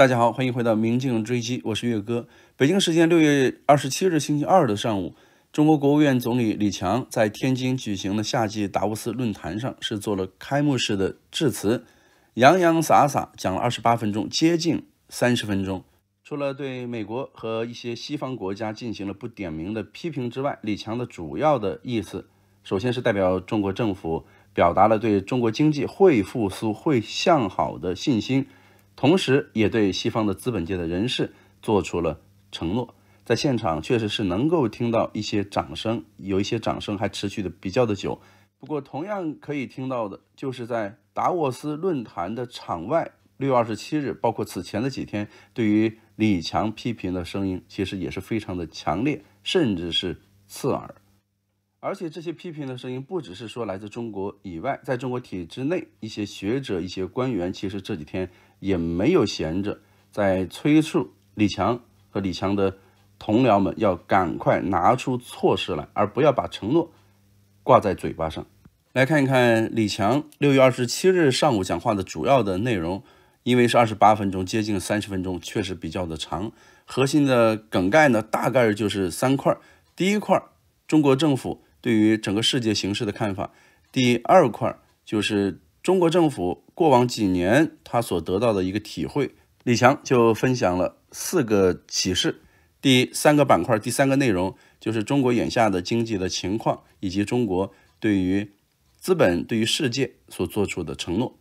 大家好，欢迎回到《明镜追击》，我是岳哥。北京时间六月二十七日星期二的上午，中国国务院总理李强在天津举行的夏季达沃斯论坛上是做了开幕式的致辞，洋洋洒洒讲了二十八分钟，接近三十分钟。除了对美国和一些西方国家进行了不点名的批评之外，李强的主要的意思，首先是代表中国政府表达了对中国经济会复苏、会向好的信心。同时，也对西方的资本界的人士做出了承诺。在现场，确实是能够听到一些掌声，有一些掌声还持续的比较的久。不过，同样可以听到的，就是在达沃斯论坛的场外，六月二十七日，包括此前的几天，对于李强批评的声音，其实也是非常的强烈，甚至是刺耳。而且，这些批评的声音不只是说来自中国以外，在中国体制内，一些学者、一些官员，其实这几天。也没有闲着，在催促李强和李强的同僚们要赶快拿出措施来，而不要把承诺挂在嘴巴上。来看一看李强六月二十七日上午讲话的主要的内容，因为是二十八分钟，接近三十分钟，确实比较的长。核心的梗概呢，大概就是三块：第一块，中国政府对于整个世界形势的看法；第二块，就是。中国政府过往几年他所得到的一个体会，李强就分享了四个启示。第三个板块，第三个内容就是中国眼下的经济的情况，以及中国对于资本、对于世界所做出的承诺。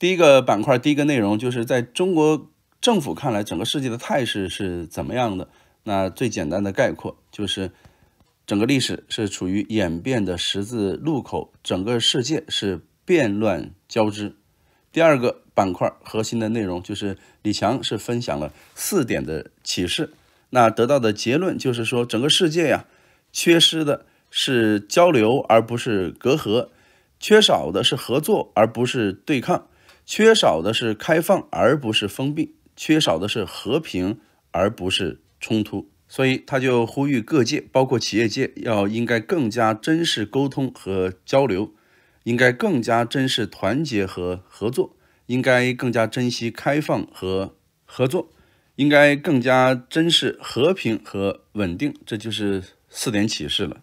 第一个板块，第一个内容就是在中国政府看来，整个世界的态势是怎么样的？那最简单的概括就是，整个历史是处于演变的十字路口，整个世界是。变乱交织，第二个板块核心的内容就是李强是分享了四点的启示，那得到的结论就是说，整个世界呀，缺失的是交流而不是隔阂，缺少的是合作而不是对抗，缺少的是开放而不是封闭，缺少的是和平而不是冲突，所以他就呼吁各界，包括企业界，要应该更加珍视沟通和交流。应该更加珍视团结和合作，应该更加珍惜开放和合作，应该更加珍视和平和稳定，这就是四点启示了。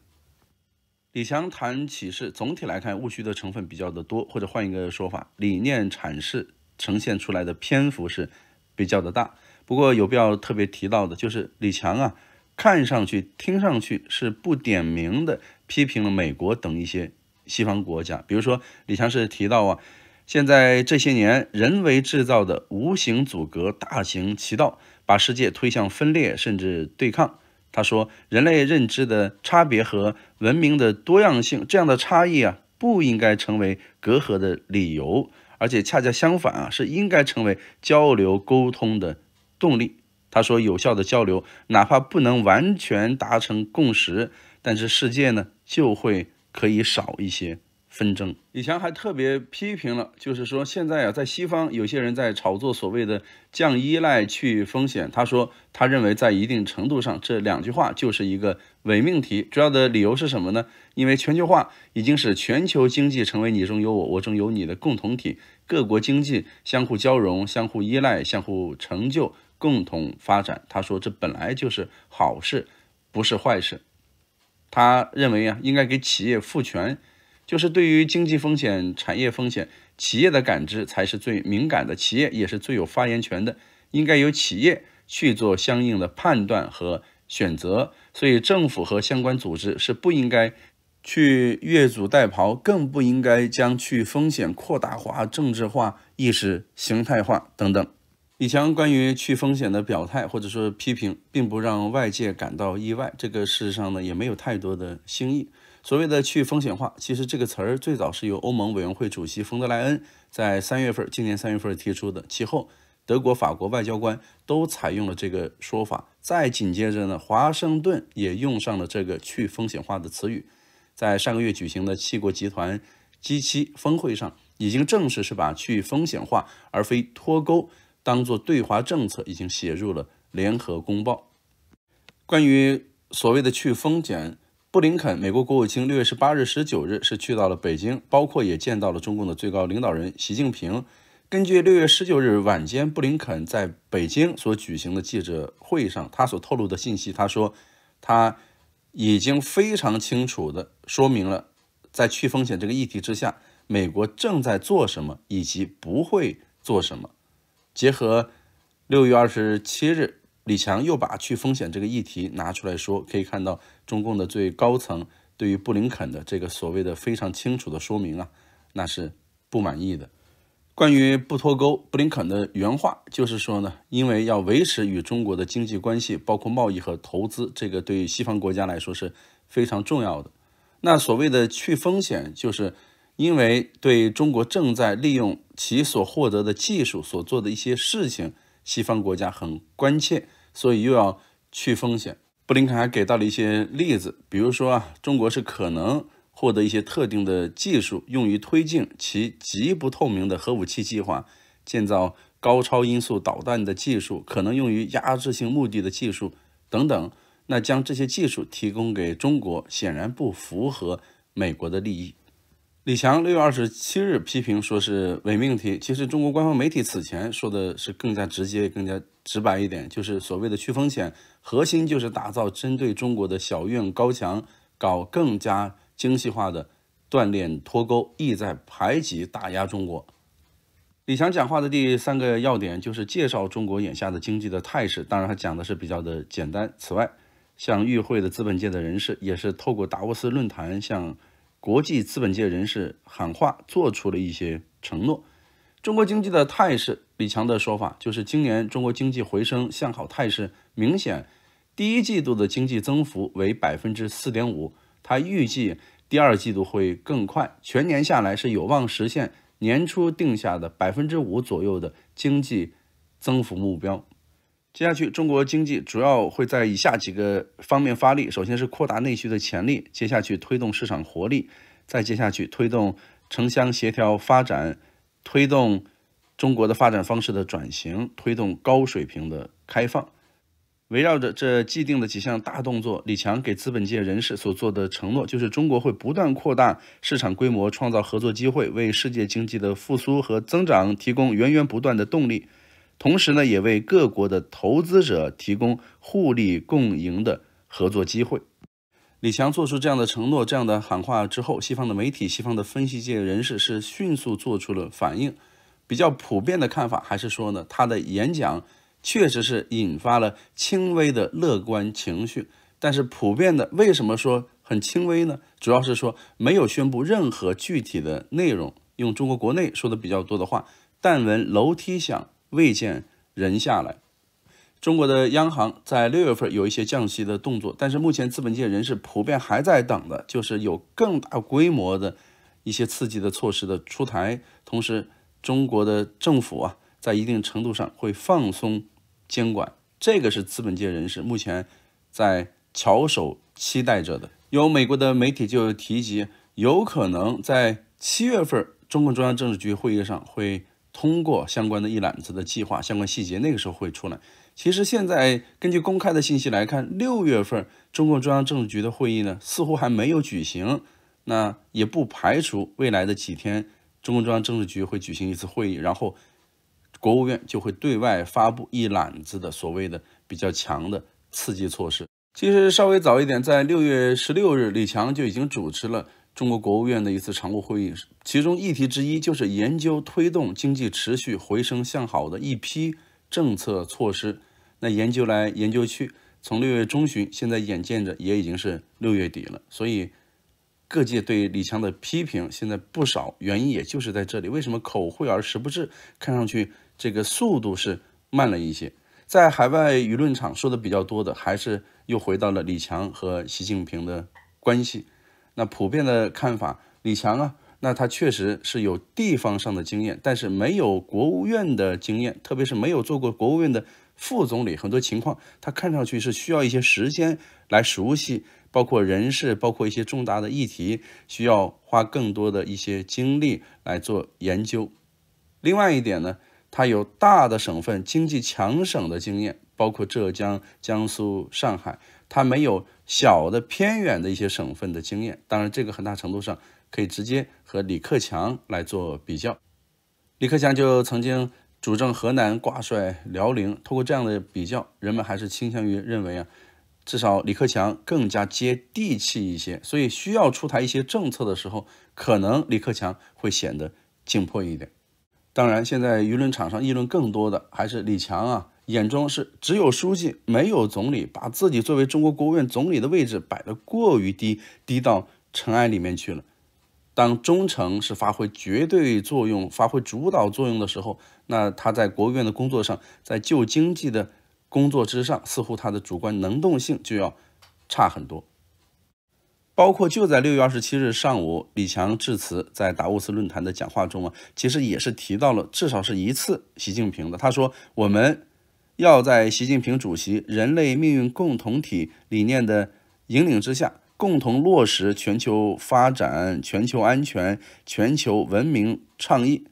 李强谈启示，总体来看，务虚的成分比较的多，或者换一个说法，理念阐释呈现出来的篇幅是比较的大。不过有必要特别提到的，就是李强啊，看上去听上去是不点名的批评了美国等一些。西方国家，比如说李强是提到啊，现在这些年人为制造的无形阻隔大行其道，把世界推向分裂甚至对抗。他说，人类认知的差别和文明的多样性这样的差异啊，不应该成为隔阂的理由，而且恰恰相反啊，是应该成为交流沟通的动力。他说，有效的交流，哪怕不能完全达成共识，但是世界呢就会。可以少一些纷争。李强还特别批评了，就是说现在啊，在西方有些人在炒作所谓的降依赖去风险。他说，他认为在一定程度上，这两句话就是一个伪命题。主要的理由是什么呢？因为全球化已经使全球经济成为你中有我，我中有你的共同体，各国经济相互交融、相互依赖、相互成就、共同发展。他说，这本来就是好事，不是坏事。他认为啊，应该给企业赋权，就是对于经济风险、产业风险，企业的感知才是最敏感的，企业也是最有发言权的，应该由企业去做相应的判断和选择。所以，政府和相关组织是不应该去越俎代庖，更不应该将去风险扩大化、政治化、意识形态化等等。李强关于去风险的表态，或者说批评，并不让外界感到意外。这个事实上呢，也没有太多的新意。所谓的去风险化，其实这个词儿最早是由欧盟委员会主席冯德莱恩在三月份，今年三月份提出的。其后，德国、法国外交官都采用了这个说法。再紧接着呢，华盛顿也用上了这个去风险化的词语。在上个月举行的七国集团 G 七峰会上，已经正式是把去风险化，而非脱钩。当做对华政策已经写入了联合公报。关于所谓的去风险，布林肯，美国国务卿六月十八日、十九日是去到了北京，包括也见到了中共的最高领导人习近平。根据六月十九日晚间布林肯在北京所举行的记者会上，他所透露的信息，他说他已经非常清楚的说明了在去风险这个议题之下，美国正在做什么以及不会做什么。结合六月二十七日，李强又把去风险这个议题拿出来说，可以看到中共的最高层对于布林肯的这个所谓的非常清楚的说明啊，那是不满意的。关于不脱钩，布林肯的原话就是说呢，因为要维持与中国的经济关系，包括贸易和投资，这个对西方国家来说是非常重要的。那所谓的去风险，就是。因为对中国正在利用其所获得的技术所做的一些事情，西方国家很关切，所以又要去风险。布林肯还给到了一些例子，比如说啊，中国是可能获得一些特定的技术，用于推进其极不透明的核武器计划、建造高超音速导弹的技术、可能用于压制性目的的技术等等。那将这些技术提供给中国，显然不符合美国的利益。李强六月二十七日批评说是伪命题。其实中国官方媒体此前说的是更加直接、更加直白一点，就是所谓的去风险，核心就是打造针对中国的小院高墙，搞更加精细化的锻炼脱钩，意在排挤打压中国。李强讲话的第三个要点就是介绍中国眼下的经济的态势，当然他讲的是比较的简单。此外，像与会的资本界的人士也是透过达沃斯论坛向。国际资本界人士喊话，做出了一些承诺。中国经济的态势，李强的说法就是今年中国经济回升向好态势明显。第一季度的经济增幅为百分之四点五，他预计第二季度会更快，全年下来是有望实现年初定下的百分之五左右的经济增幅目标。接下去，中国经济主要会在以下几个方面发力：首先是扩大内需的潜力；接下去推动市场活力；再接下去推动城乡协调发展；推动中国的发展方式的转型；推动高水平的开放。围绕着这既定的几项大动作，李强给资本界人士所做的承诺，就是中国会不断扩大市场规模，创造合作机会，为世界经济的复苏和增长提供源源不断的动力。同时呢，也为各国的投资者提供互利共赢的合作机会。李强做出这样的承诺、这样的喊话之后，西方的媒体、西方的分析界人士是迅速做出了反应。比较普遍的看法还是说呢，他的演讲确实是引发了轻微的乐观情绪。但是普遍的，为什么说很轻微呢？主要是说没有宣布任何具体的内容。用中国国内说的比较多的话，“但闻楼梯响”。未见人下来。中国的央行在六月份有一些降息的动作，但是目前资本界人士普遍还在等的，就是有更大规模的一些刺激的措施的出台。同时，中国的政府啊，在一定程度上会放松监管，这个是资本界人士目前在翘首期待着的。有美国的媒体就提及，有可能在七月份中共中央政治局会议上会。通过相关的一揽子的计划，相关细节那个时候会出来。其实现在根据公开的信息来看，六月份中共中央政治局的会议呢似乎还没有举行，那也不排除未来的几天中共中央政治局会举行一次会议，然后国务院就会对外发布一揽子的所谓的比较强的刺激措施。其实稍微早一点，在六月十六日，李强就已经主持了。中国国务院的一次常务会议，其中议题之一就是研究推动经济持续回升向好的一批政策措施。那研究来研究去，从六月中旬，现在眼见着也已经是六月底了。所以各界对李强的批评现在不少，原因也就是在这里。为什么口惠而实不至？看上去这个速度是慢了一些。在海外舆论场说的比较多的，还是又回到了李强和习近平的关系。那普遍的看法，李强啊，那他确实是有地方上的经验，但是没有国务院的经验，特别是没有做过国务院的副总理，很多情况他看上去是需要一些时间来熟悉，包括人事，包括一些重大的议题，需要花更多的一些精力来做研究。另外一点呢，他有大的省份经济强省的经验，包括浙江、江苏、上海，他没有。小的偏远的一些省份的经验，当然这个很大程度上可以直接和李克强来做比较。李克强就曾经主政河南，挂帅辽宁。通过这样的比较，人们还是倾向于认为啊，至少李克强更加接地气一些。所以需要出台一些政策的时候，可能李克强会显得紧迫一点。当然，现在舆论场上议论更多的还是李强啊。眼中是只有书记没有总理，把自己作为中国国务院总理的位置摆得过于低，低到尘埃里面去了。当忠诚是发挥绝对作用、发挥主导作用的时候，那他在国务院的工作上，在旧经济的工作之上，似乎他的主观能动性就要差很多。包括就在六月二十七日上午，李强致辞在达沃斯论坛的讲话中啊，其实也是提到了至少是一次习近平的，他说我们。要在习近平主席人类命运共同体理念的引领之下，共同落实全球发展、全球安全、全球文明倡议，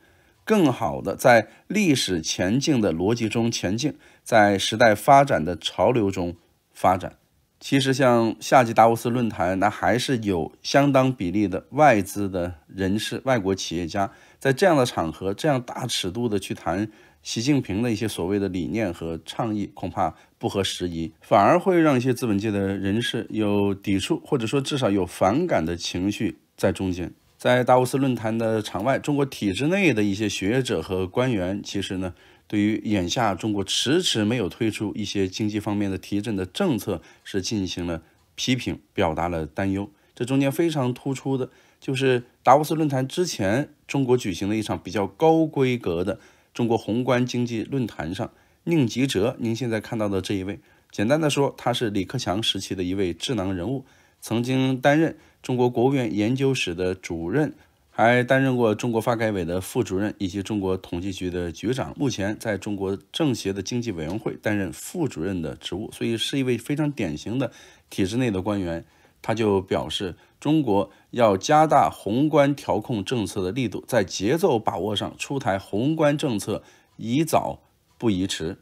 更好的在历史前进的逻辑中前进，在时代发展的潮流中发展。其实，像夏季达沃斯论坛，那还是有相当比例的外资的人士、外国企业家，在这样的场合，这样大尺度的去谈。习近平的一些所谓的理念和倡议，恐怕不合时宜，反而会让一些资本界的人士有抵触，或者说至少有反感的情绪在中间。在达沃斯论坛的场外，中国体制内的一些学者和官员，其实呢，对于眼下中国迟迟没有推出一些经济方面的提振的政策，是进行了批评，表达了担忧。这中间非常突出的就是达沃斯论坛之前，中国举行了一场比较高规格的。中国宏观经济论坛上，宁吉喆，您现在看到的这一位，简单的说，他是李克强时期的一位智囊人物，曾经担任中国国务院研究室的主任，还担任过中国发改委的副主任以及中国统计局的局长，目前在中国政协的经济委员会担任副主任的职务，所以是一位非常典型的体制内的官员。他就表示。中国要加大宏观调控政策的力度，在节奏把握上出台宏观政策宜早不宜迟。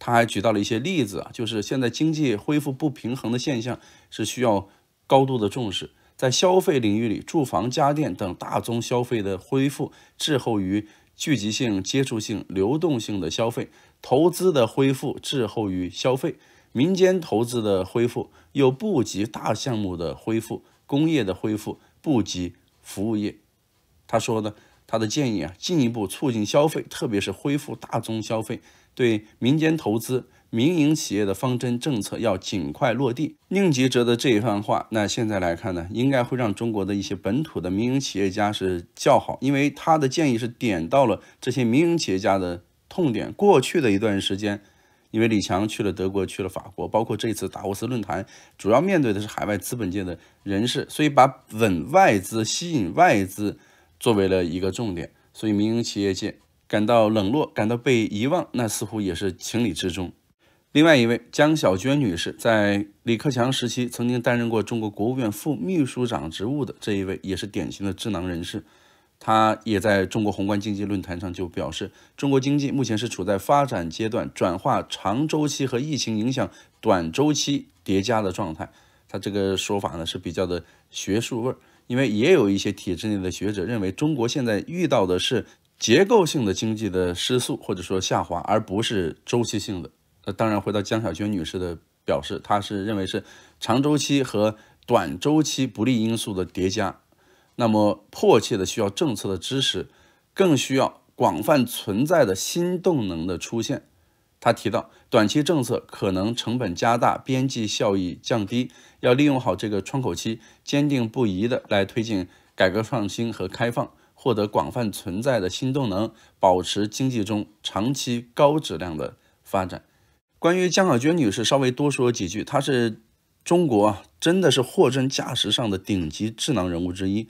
他还举到了一些例子啊，就是现在经济恢复不平衡的现象是需要高度的重视。在消费领域里，住房、家电等大宗消费的恢复滞后于聚集性、接触性、流动性的消费；投资的恢复滞后于消费，民间投资的恢复又不及大项目的恢复。工业的恢复不及服务业，他说呢，他的建议啊，进一步促进消费，特别是恢复大宗消费，对民间投资、民营企业的方针政策要尽快落地。宁吉喆的这一番话，那现在来看呢，应该会让中国的一些本土的民营企业家是叫好，因为他的建议是点到了这些民营企业家的痛点。过去的一段时间。因为李强去了德国，去了法国，包括这次达沃斯论坛，主要面对的是海外资本界的人士，所以把稳外资、吸引外资作为了一个重点，所以民营企业界感到冷落、感到被遗忘，那似乎也是情理之中。另外一位江小娟女士，在李克强时期曾经担任过中国国务院副秘书长职务的这一位，也是典型的智囊人士。他也在中国宏观经济论坛上就表示，中国经济目前是处在发展阶段转化、长周期和疫情影响短周期叠加的状态。他这个说法呢是比较的学术味儿，因为也有一些体制内的学者认为，中国现在遇到的是结构性的经济的失速或者说下滑，而不是周期性的。那当然，回到江小娟女士的表示，她是认为是长周期和短周期不利因素的叠加。那么迫切的需要政策的支持，更需要广泛存在的新动能的出现。他提到，短期政策可能成本加大，边际效益降低，要利用好这个窗口期，坚定不移的来推进改革创新和开放，获得广泛存在的新动能，保持经济中长期高质量的发展。关于江小娟女士，稍微多说几句，她是中国啊，真的是货真价实上的顶级智囊人物之一。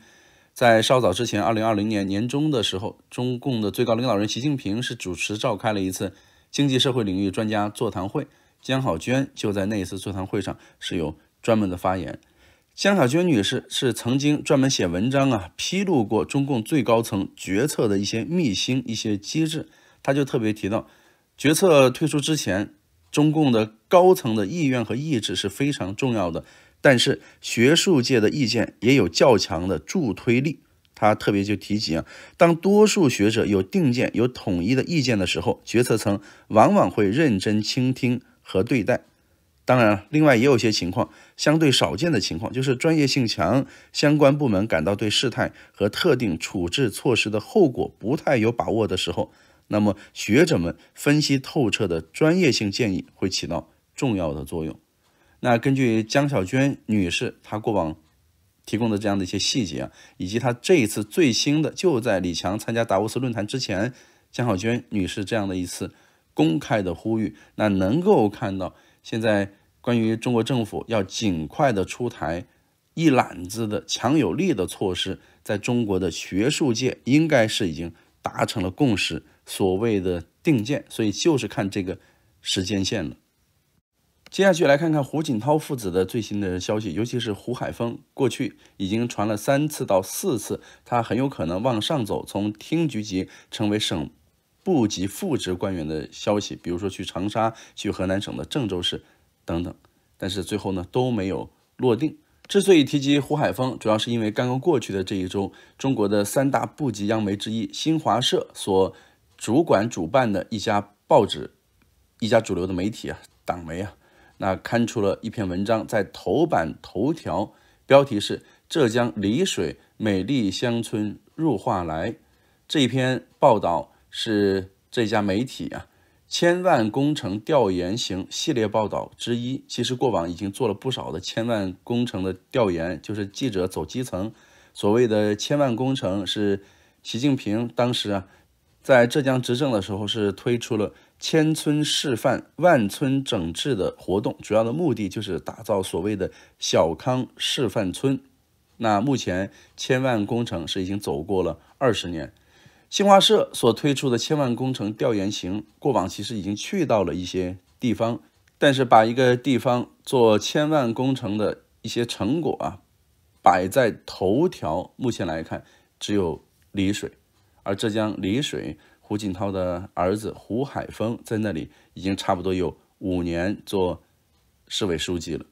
在稍早之前，二零二零年年中的时候，中共的最高领导人习近平是主持召开了一次经济社会领域专家座谈会。江小娟就在那一次座谈会上是有专门的发言。江小娟女士是曾经专门写文章啊，披露过中共最高层决策的一些秘辛、一些机制。她就特别提到，决策推出之前，中共的高层的意愿和意志是非常重要的。但是学术界的意见也有较强的助推力。他特别就提及啊，当多数学者有定见、有统一的意见的时候，决策层往往会认真倾听和对待。当然，另外也有些情况，相对少见的情况，就是专业性强，相关部门感到对事态和特定处置措施的后果不太有把握的时候，那么学者们分析透彻的专业性建议会起到重要的作用。那根据江小娟女士她过往提供的这样的一些细节，以及她这一次最新的就在李强参加达沃斯论坛之前，江小娟女士这样的一次公开的呼吁，那能够看到现在关于中国政府要尽快的出台一揽子的强有力的措施，在中国的学术界应该是已经达成了共识，所谓的定见，所以就是看这个时间线了。接下去来看看胡锦涛父子的最新的消息，尤其是胡海峰，过去已经传了三次到四次，他很有可能往上走，从厅局级成为省部级副职官员的消息，比如说去长沙、去河南省的郑州市等等，但是最后呢都没有落定。之所以提及胡海峰，主要是因为刚刚过去的这一周，中国的三大部级央媒之一，新华社所主管主办的一家报纸，一家主流的媒体啊，党媒啊。那刊出了一篇文章，在头版头条，标题是《浙江丽水美丽乡村入画来》。这篇报道是这家媒体啊千万工程调研型系列报道之一。其实过往已经做了不少的千万工程的调研，就是记者走基层。所谓的千万工程是习近平当时啊在浙江执政的时候是推出了。千村示范、万村整治的活动，主要的目的就是打造所谓的小康示范村。那目前千万工程是已经走过了二十年。新华社所推出的千万工程调研行，过往其实已经去到了一些地方，但是把一个地方做千万工程的一些成果啊摆在头条，目前来看只有丽水，而浙江丽水。胡锦涛的儿子胡海峰在那里已经差不多有五年做市委书记了。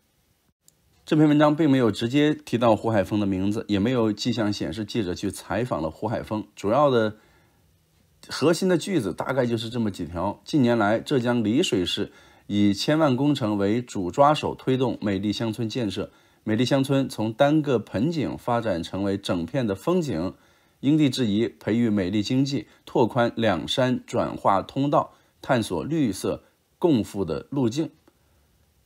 这篇文章并没有直接提到胡海峰的名字，也没有迹象显示记者去采访了胡海峰。主要的核心的句子大概就是这么几条：近年来，浙江丽水市以千万工程为主抓手，推动美丽乡村建设。美丽乡村从单个盆景发展成为整片的风景。因地制宜，培育美丽经济，拓宽两山转化通道，探索绿色共富的路径。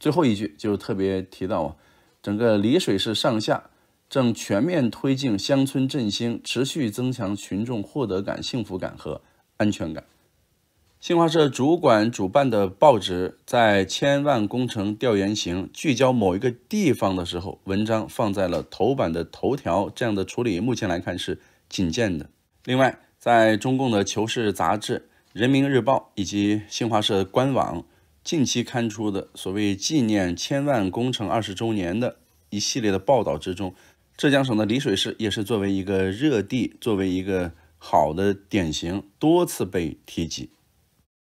最后一句就特别提到啊，整个丽水市上下正全面推进乡村振兴，持续增强群众获得感、幸福感和安全感。新华社主管主办的报纸在千万工程调研行聚焦某一个地方的时候，文章放在了头版的头条，这样的处理目前来看是。仅见的。另外，在中共的《求是》杂志、《人民日报》以及新华社官网近期刊出的所谓纪念千万工程二十周年的一系列的报道之中，浙江省的丽水市也是作为一个热地，作为一个好的典型，多次被提及。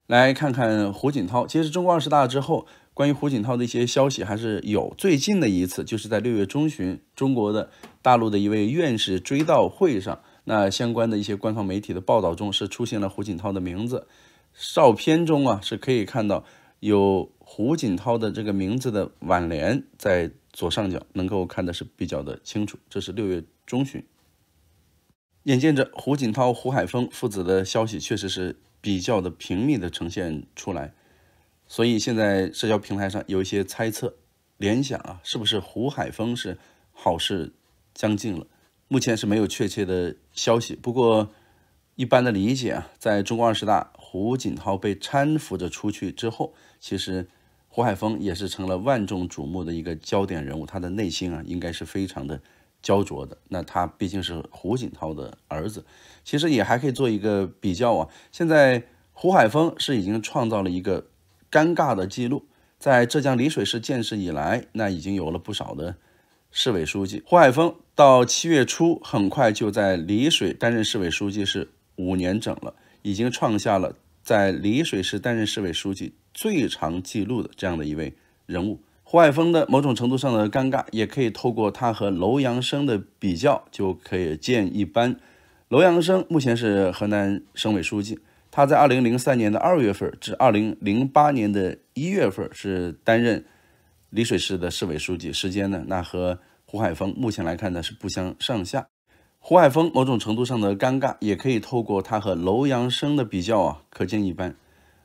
来看看胡锦涛。其实，中共二十大之后，关于胡锦涛的一些消息还是有。最近的一次，就是在六月中旬，中国的大陆的一位院士追悼会上。那相关的一些官方媒体的报道中是出现了胡锦涛的名字，照片中啊是可以看到有胡锦涛的这个名字的挽联在左上角，能够看的是比较的清楚。这是六月中旬，眼见着胡锦涛、胡海峰父子的消息确实是比较的频密的呈现出来，所以现在社交平台上有一些猜测联想啊，是不是胡海峰是好事将近了？目前是没有确切的消息，不过一般的理解啊，在中共二十大胡锦涛被搀扶着出去之后，其实胡海峰也是成了万众瞩目的一个焦点人物，他的内心啊应该是非常的焦灼的。那他毕竟是胡锦涛的儿子，其实也还可以做一个比较啊。现在胡海峰是已经创造了一个尴尬的记录，在浙江丽水市建市以来，那已经有了不少的。市委书记胡海峰到七月初，很快就在丽水担任市委书记是五年整了，已经创下了在丽水市担任市委书记最长记录的这样的一位人物。胡海峰的某种程度上的尴尬，也可以透过他和楼阳生的比较就可以见一斑。楼阳生目前是河南省委书记，他在二零零三年的二月份至二零零八年的一月份是担任。丽水市的市委书记，时间呢？那和胡海峰目前来看呢是不相上下。胡海峰某种程度上的尴尬，也可以透过他和楼阳生的比较啊，可见一斑。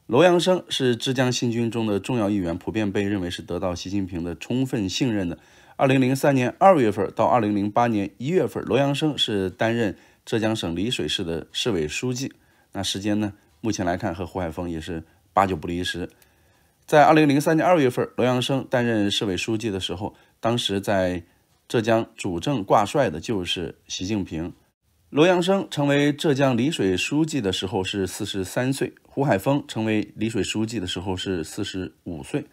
楼阳生是浙江新军中的重要一员，普遍被认为是得到习近平的充分信任的。二零零三年二月份到二零零八年一月份，楼阳生是担任浙江省丽水市的市委书记，那时间呢？目前来看和胡海峰也是八九不离十。在二零零三年二月份，罗阳生担任市委书记的时候，当时在浙江主政挂帅的就是习近平。罗阳生成为浙江丽水书记的时候是四十三岁，胡海峰成为丽水书记的时候是四十五岁，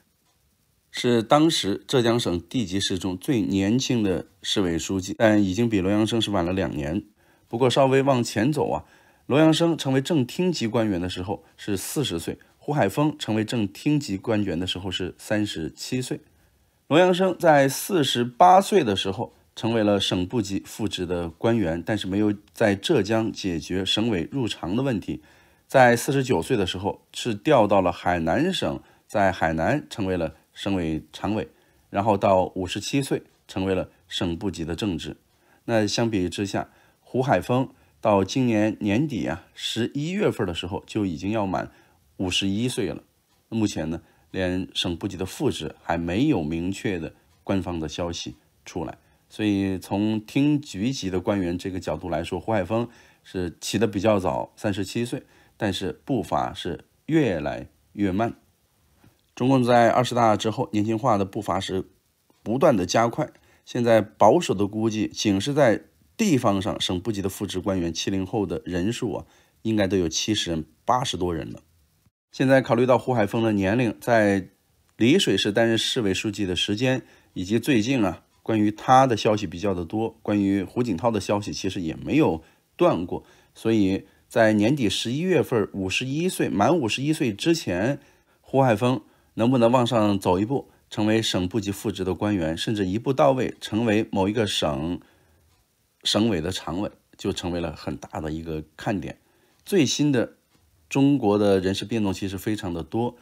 是当时浙江省地级市中最年轻的市委书记，但已经比罗阳生是晚了两年。不过稍微往前走啊，罗阳生成为正厅级官员的时候是四十岁。胡海峰成为正厅级官员的时候是三十七岁，罗阳生在四十八岁的时候成为了省部级副职的官员，但是没有在浙江解决省委入常的问题，在四十九岁的时候是调到了海南省，在海南成为了省委常委，然后到五十七岁成为了省部级的正职。那相比之下，胡海峰到今年年底啊，十一月份的时候就已经要满。五十一岁了，目前呢，连省部级的副职还没有明确的官方的消息出来。所以从厅局级的官员这个角度来说，胡海峰是起得比较早，三十七岁，但是步伐是越来越慢。中共在二十大之后年轻化的步伐是不断的加快。现在保守的估计，仅是在地方上省部级的副职官员七零后的人数啊，应该都有七十人、八十多人了。现在考虑到胡海峰的年龄，在丽水市担任市委书记的时间，以及最近啊关于他的消息比较的多，关于胡锦涛的消息其实也没有断过，所以在年底十一月份，五十一岁满五十一岁之前，胡海峰能不能往上走一步，成为省部级副职的官员，甚至一步到位成为某一个省省委的常委，就成为了很大的一个看点。最新的。中国的人事变动其实非常的多，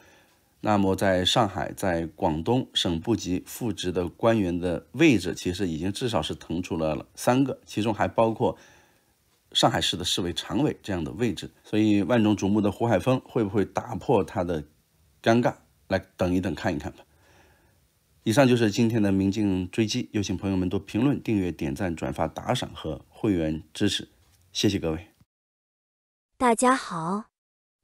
那么在上海，在广东省部级副职的官员的位置，其实已经至少是腾出了三个，其中还包括上海市的市委常委这样的位置。所以，万众瞩目的胡海峰会不会打破他的尴尬？来等一等，看一看吧。以上就是今天的《明镜追击》，有请朋友们多评论、订阅、点赞、转发、打赏和会员支持，谢谢各位。大家好。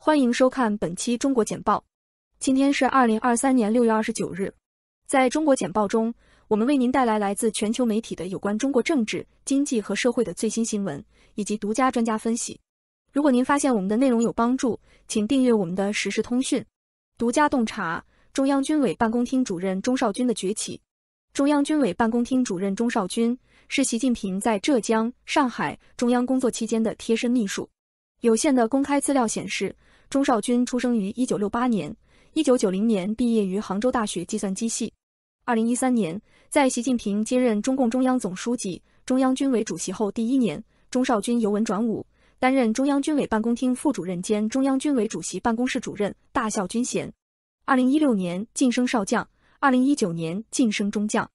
欢迎收看本期中国简报。今天是二零二三年六月二十九日。在中国简报中，我们为您带来来自全球媒体的有关中国政治、经济和社会的最新新闻以及独家专家分析。如果您发现我们的内容有帮助，请订阅我们的实时通讯、独家洞察。中央军委办公厅主任钟少军的崛起。中央军委办公厅主任钟少军是习近平在浙江、上海中央工作期间的贴身秘书。有限的公开资料显示。钟少军出生于一九六八年，一九九零年毕业于杭州大学计算机系。二零一三年，在习近平接任中共中央总书记、中央军委主席后第一年，钟少军由文转武，担任中央军委办公厅副主任兼中央军委主席办公室主任，大校军衔。二零一六年晋升少将，二零一九年晋升中将。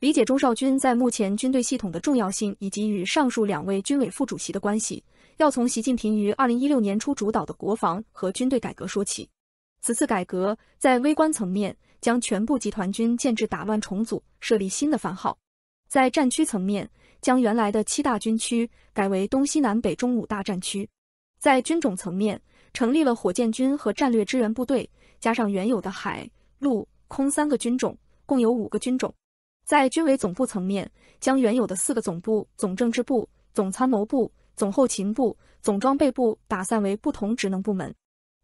理解钟少军在目前军队系统的重要性，以及与上述两位军委副主席的关系。要从习近平于二零一六年初主导的国防和军队改革说起。此次改革在微观层面将全部集团军建制打乱重组，设立新的番号；在战区层面将原来的七大军区改为东西南北中五大战区；在军种层面成立了火箭军和战略支援部队，加上原有的海、陆、空三个军种，共有五个军种；在军委总部层面将原有的四个总部总政治部、总参谋部。总后勤部、总装备部打散为不同职能部门。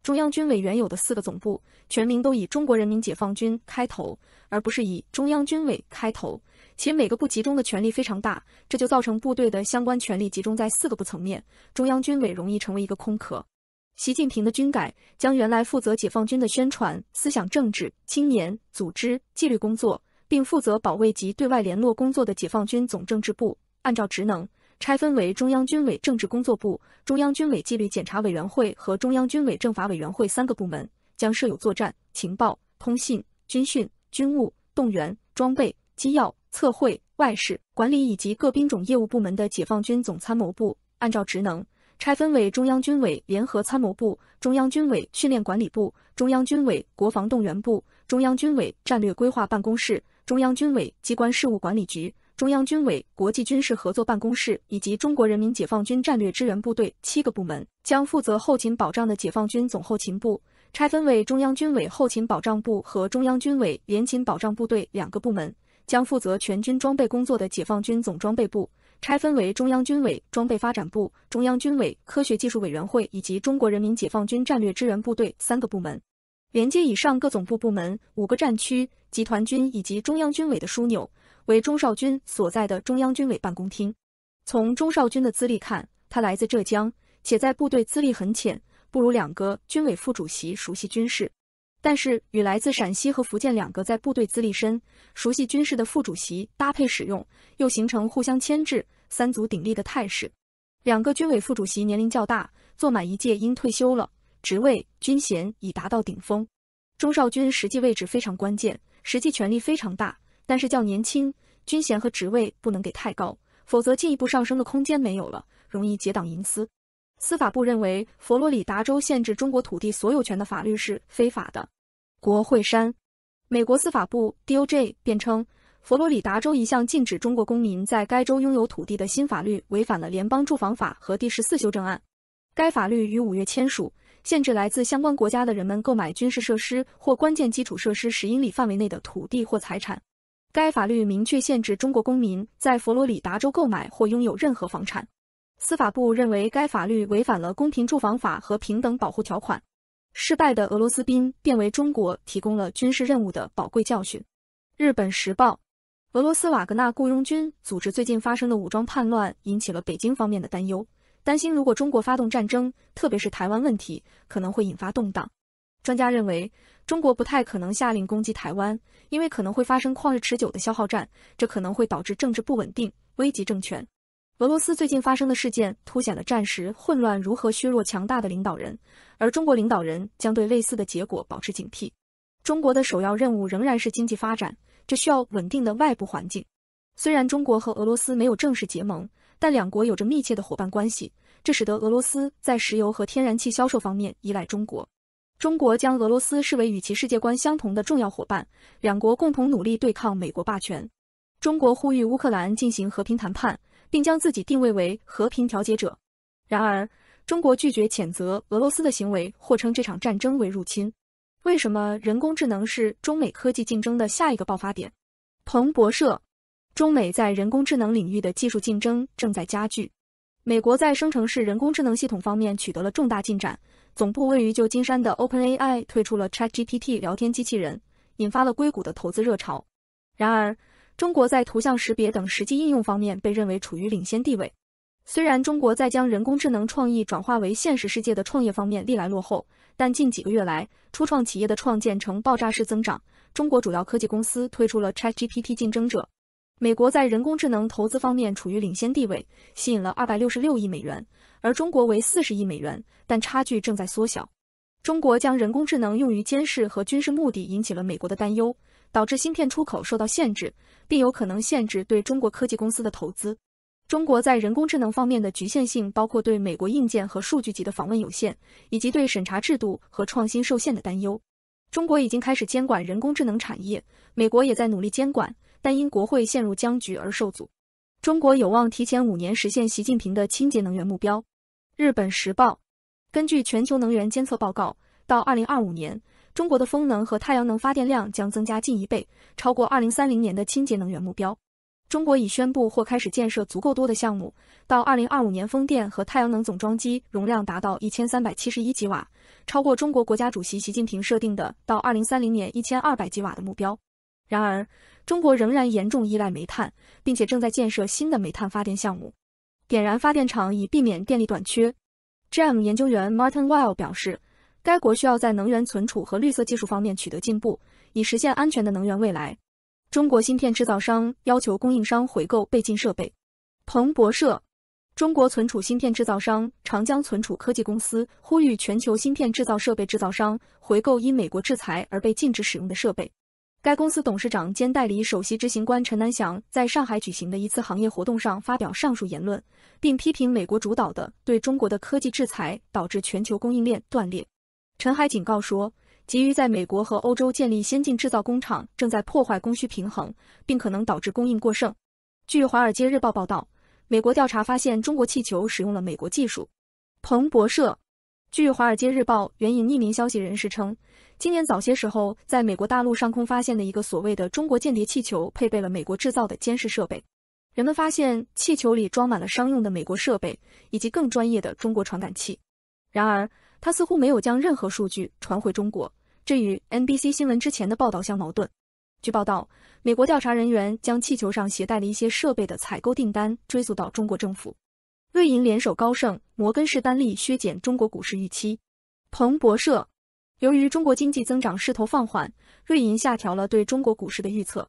中央军委原有的四个总部全名都以中国人民解放军开头，而不是以中央军委开头，且每个部集中的权力非常大，这就造成部队的相关权力集中在四个部层面，中央军委容易成为一个空壳。习近平的军改将原来负责解放军的宣传、思想政治、青年组织、纪律工作，并负责保卫及对外联络工作的解放军总政治部，按照职能。拆分为中央军委政治工作部、中央军委纪律检查委员会和中央军委政法委员会三个部门，将设有作战、情报、通信、军训、军务、动员、装备、机要、测绘、外事管理以及各兵种业务部门的解放军总参谋部，按照职能拆分为中央军委联合参谋部、中央军委训练管理部、中央军委国防动员部、中央军委战略规划办公室、中央军委机关事务管理局。中央军委国际军事合作办公室以及中国人民解放军战略支援部队七个部门将负责后勤保障的解放军总后勤部拆分为中央军委后勤保障部和中央军委联勤保障部队两个部门；将负责全军装备工作的解放军总装备部拆分为中央军委装备发展部、中央军委科学技术委员会以及中国人民解放军战略支援部队三个部门。连接以上各总部部门、五个战区、集团军以及中央军委的枢纽。为钟少军所在的中央军委办公厅。从钟少军的资历看，他来自浙江，且在部队资历很浅，不如两个军委副主席熟悉军事。但是与来自陕西和福建两个在部队资历深、熟悉军事的副主席搭配使用，又形成互相牵制、三足鼎立的态势。两个军委副主席年龄较大，坐满一届因退休了，职位、军衔已达到顶峰。钟少军实际位置非常关键，实际权力非常大。但是较年轻，军衔和职位不能给太高，否则进一步上升的空间没有了，容易结党营私。司法部认为，佛罗里达州限制中国土地所有权的法律是非法的。国会山，美国司法部 DOJ 辩称，佛罗里达州一项禁止中国公民在该州拥有土地的新法律违反了联邦住房法和第十四修正案。该法律于五月签署，限制来自相关国家的人们购买军事设施或关键基础设施十英里范围内的土地或财产。该法律明确限制中国公民在佛罗里达州购买或拥有任何房产。司法部认为该法律违反了公平住房法和平等保护条款。失败的俄罗斯兵便为中国提供了军事任务的宝贵教训。日本时报：俄罗斯瓦格纳雇佣军组织最近发生的武装叛乱引起了北京方面的担忧，担心如果中国发动战争，特别是台湾问题，可能会引发动荡。专家认为，中国不太可能下令攻击台湾，因为可能会发生旷日持久的消耗战，这可能会导致政治不稳定，危及政权。俄罗斯最近发生的事件凸显了战时混乱如何削弱强大的领导人，而中国领导人将对类似的结果保持警惕。中国的首要任务仍然是经济发展，这需要稳定的外部环境。虽然中国和俄罗斯没有正式结盟，但两国有着密切的伙伴关系，这使得俄罗斯在石油和天然气销售方面依赖中国。中国将俄罗斯视为与其世界观相同的重要伙伴，两国共同努力对抗美国霸权。中国呼吁乌克兰进行和平谈判，并将自己定位为和平调解者。然而，中国拒绝谴责俄罗斯的行为，或称这场战争为入侵。为什么人工智能是中美科技竞争的下一个爆发点？彭博社，中美在人工智能领域的技术竞争正在加剧。美国在生成式人工智能系统方面取得了重大进展。总部位于旧金山的 OpenAI 推出了 ChatGPT 聊天机器人，引发了硅谷的投资热潮。然而，中国在图像识别等实际应用方面被认为处于领先地位。虽然中国在将人工智能创意转化为现实世界的创业方面历来落后，但近几个月来，初创企业的创建呈爆炸式增长。中国主要科技公司推出了 ChatGPT 竞争者。美国在人工智能投资方面处于领先地位，吸引了二百六十六亿美元。而中国为四十亿美元，但差距正在缩小。中国将人工智能用于监视和军事目的，引起了美国的担忧，导致芯片出口受到限制，并有可能限制对中国科技公司的投资。中国在人工智能方面的局限性包括对美国硬件和数据集的访问有限，以及对审查制度和创新受限的担忧。中国已经开始监管人工智能产业，美国也在努力监管，但因国会陷入僵局而受阻。中国有望提前五年实现习近平的清洁能源目标。日本时报，根据全球能源监测报告，到二零二五年，中国的风能和太阳能发电量将增加近一倍，超过二零三零年的清洁能源目标。中国已宣布或开始建设足够多的项目，到二零二五年风电和太阳能总装机容量达到一千三百七十一吉瓦，超过中国国家主席习近平设定的到二零三零年一千二百吉瓦的目标。然而，中国仍然严重依赖煤炭，并且正在建设新的煤炭发电项目。点燃发电厂以避免电力短缺。g e m 研究员 Martin Weil 表示，该国需要在能源存储和绿色技术方面取得进步，以实现安全的能源未来。中国芯片制造商要求供应商回购被禁设备。彭博社，中国存储芯片制造商长江存储科技公司呼吁全球芯片制造设备制造商回购因美国制裁而被禁止使用的设备。该公司董事长兼代理首席执行官陈南祥在上海举行的一次行业活动上发表上述言论，并批评美国主导的对中国的科技制裁导致全球供应链断裂。陈海警告说，急于在美国和欧洲建立先进制造工厂正在破坏供需平衡，并可能导致供应过剩。据《华尔街日报》报道，美国调查发现中国气球使用了美国技术。彭博社，据《华尔街日报》援引匿名消息人士称。今年早些时候，在美国大陆上空发现的一个所谓的中国间谍气球，配备了美国制造的监视设备。人们发现气球里装满了商用的美国设备，以及更专业的中国传感器。然而，它似乎没有将任何数据传回中国，这与 NBC 新闻之前的报道相矛盾。据报道，美国调查人员将气球上携带的一些设备的采购订单追溯到中国政府。瑞银联手高盛、摩根士丹利削减中国股市预期。彭博社。由于中国经济增长势头放缓，瑞银下调了对中国股市的预测。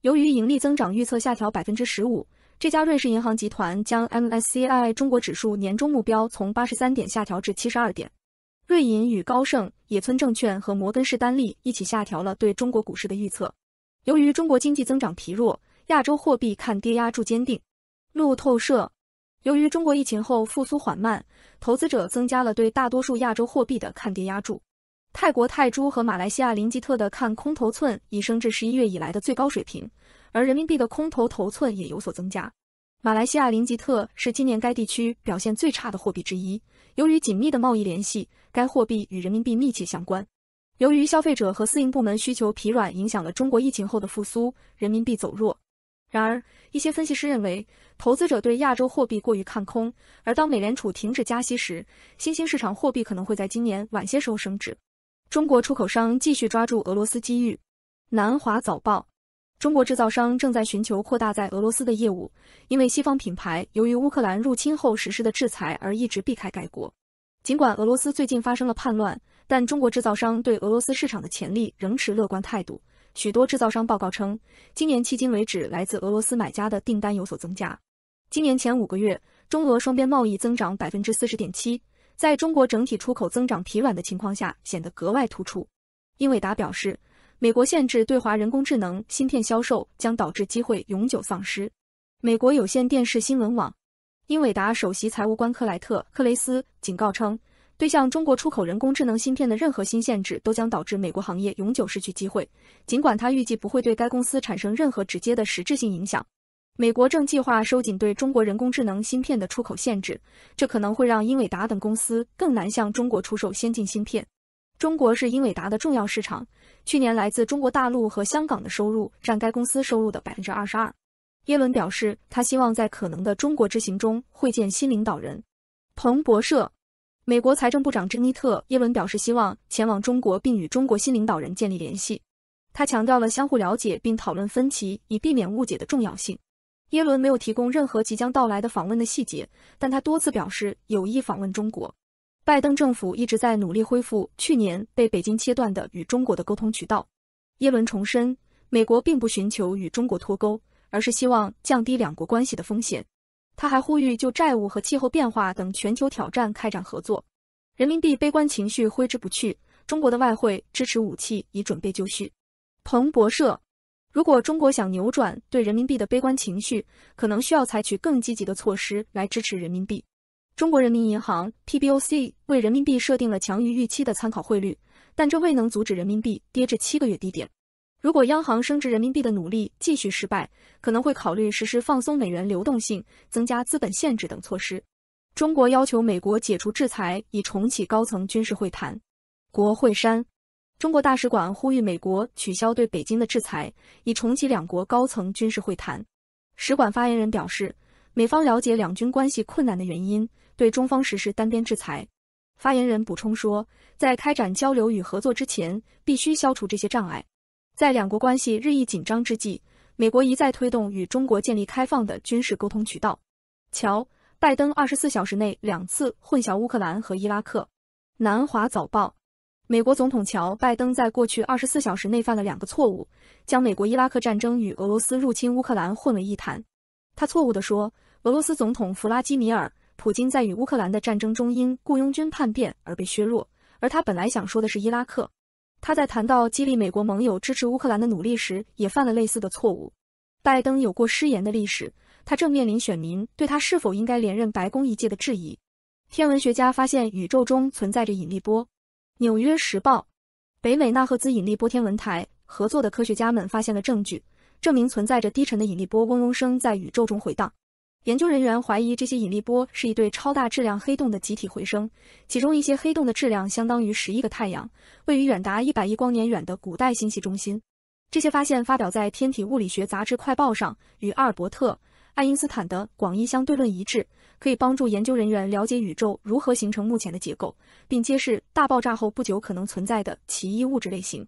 由于盈利增长预测下调百分之十五，这家瑞士银行集团将 MSCI 中国指数年终目标从八十三点下调至七十二点。瑞银与高盛、野村证券和摩根士丹利一起下调了对中国股市的预测。由于中国经济增长疲弱，亚洲货币看跌压注坚定。路透社，由于中国疫情后复苏缓慢，投资者增加了对大多数亚洲货币的看跌压注。泰国泰铢和马来西亚林吉特的看空头寸已升至十一月以来的最高水平，而人民币的空头头寸也有所增加。马来西亚林吉特是今年该地区表现最差的货币之一，由于紧密的贸易联系，该货币与人民币密切相关。由于消费者和私营部门需求疲软，影响了中国疫情后的复苏，人民币走弱。然而，一些分析师认为，投资者对亚洲货币过于看空，而当美联储停止加息时，新兴市场货币可能会在今年晚些时候升值。中国出口商继续抓住俄罗斯机遇。南华早报：中国制造商正在寻求扩大在俄罗斯的业务，因为西方品牌由于乌克兰入侵后实施的制裁而一直避开该国。尽管俄罗斯最近发生了叛乱，但中国制造商对俄罗斯市场的潜力仍持乐观态度。许多制造商报告称，今年迄今为止来自俄罗斯买家的订单有所增加。今年前五个月，中俄双边贸易增长百分之四十点七。在中国整体出口增长疲软的情况下，显得格外突出。英伟达表示，美国限制对华人工智能芯片销售将导致机会永久丧失。美国有线电视新闻网，英伟达首席财务官克莱特·克雷斯警告称，对向中国出口人工智能芯片的任何新限制都将导致美国行业永久失去机会，尽管他预计不会对该公司产生任何直接的实质性影响。美国正计划收紧对中国人工智能芯片的出口限制，这可能会让英伟达等公司更难向中国出售先进芯片。中国是英伟达的重要市场，去年来自中国大陆和香港的收入占该公司收入的百分之二十二。耶伦表示，他希望在可能的中国之行中会见新领导人。彭博社，美国财政部长珍妮特·耶伦表示，希望前往中国并与中国新领导人建立联系。他强调了相互了解并讨论分歧以避免误解的重要性。耶伦没有提供任何即将到来的访问的细节，但他多次表示有意访问中国。拜登政府一直在努力恢复去年被北京切断的与中国的沟通渠道。耶伦重申，美国并不寻求与中国脱钩，而是希望降低两国关系的风险。他还呼吁就债务和气候变化等全球挑战开展合作。人民币悲观情绪挥之不去，中国的外汇支持武器已准备就绪。彭博社。如果中国想扭转对人民币的悲观情绪，可能需要采取更积极的措施来支持人民币。中国人民银行 （PBOC） 为人民币设定了强于预期的参考汇率，但这未能阻止人民币跌至七个月低点。如果央行升值人民币的努力继续失败，可能会考虑实施放松美元流动性、增加资本限制等措施。中国要求美国解除制裁，以重启高层军事会谈。国会山。中国大使馆呼吁美国取消对北京的制裁，以重启两国高层军事会谈。使馆发言人表示，美方了解两军关系困难的原因，对中方实施单边制裁。发言人补充说，在开展交流与合作之前，必须消除这些障碍。在两国关系日益紧张之际，美国一再推动与中国建立开放的军事沟通渠道。乔·拜登二十四小时内两次混淆乌克兰和伊拉克。南华早报。美国总统乔·拜登在过去二十四小时内犯了两个错误，将美国伊拉克战争与俄罗斯入侵乌克兰混为一谈。他错误地说，俄罗斯总统弗拉基米尔·普京在与乌克兰的战争中因雇佣军叛变而被削弱，而他本来想说的是伊拉克。他在谈到激励美国盟友支持乌克兰的努力时，也犯了类似的错误。拜登有过失言的历史，他正面临选民对他是否应该连任白宫一届的质疑。天文学家发现宇宙中存在着引力波。纽约时报，北美纳赫兹引力波天文台合作的科学家们发现了证据，证明存在着低沉的引力波嗡嗡声在宇宙中回荡。研究人员怀疑这些引力波是一对超大质量黑洞的集体回声，其中一些黑洞的质量相当于十亿个太阳，位于远达一百亿光年远的古代星系中心。这些发现发表在《天体物理学杂志快报》上，与阿尔伯特·爱因斯坦的广义相对论一致。可以帮助研究人员了解宇宙如何形成目前的结构，并揭示大爆炸后不久可能存在的奇异物质类型。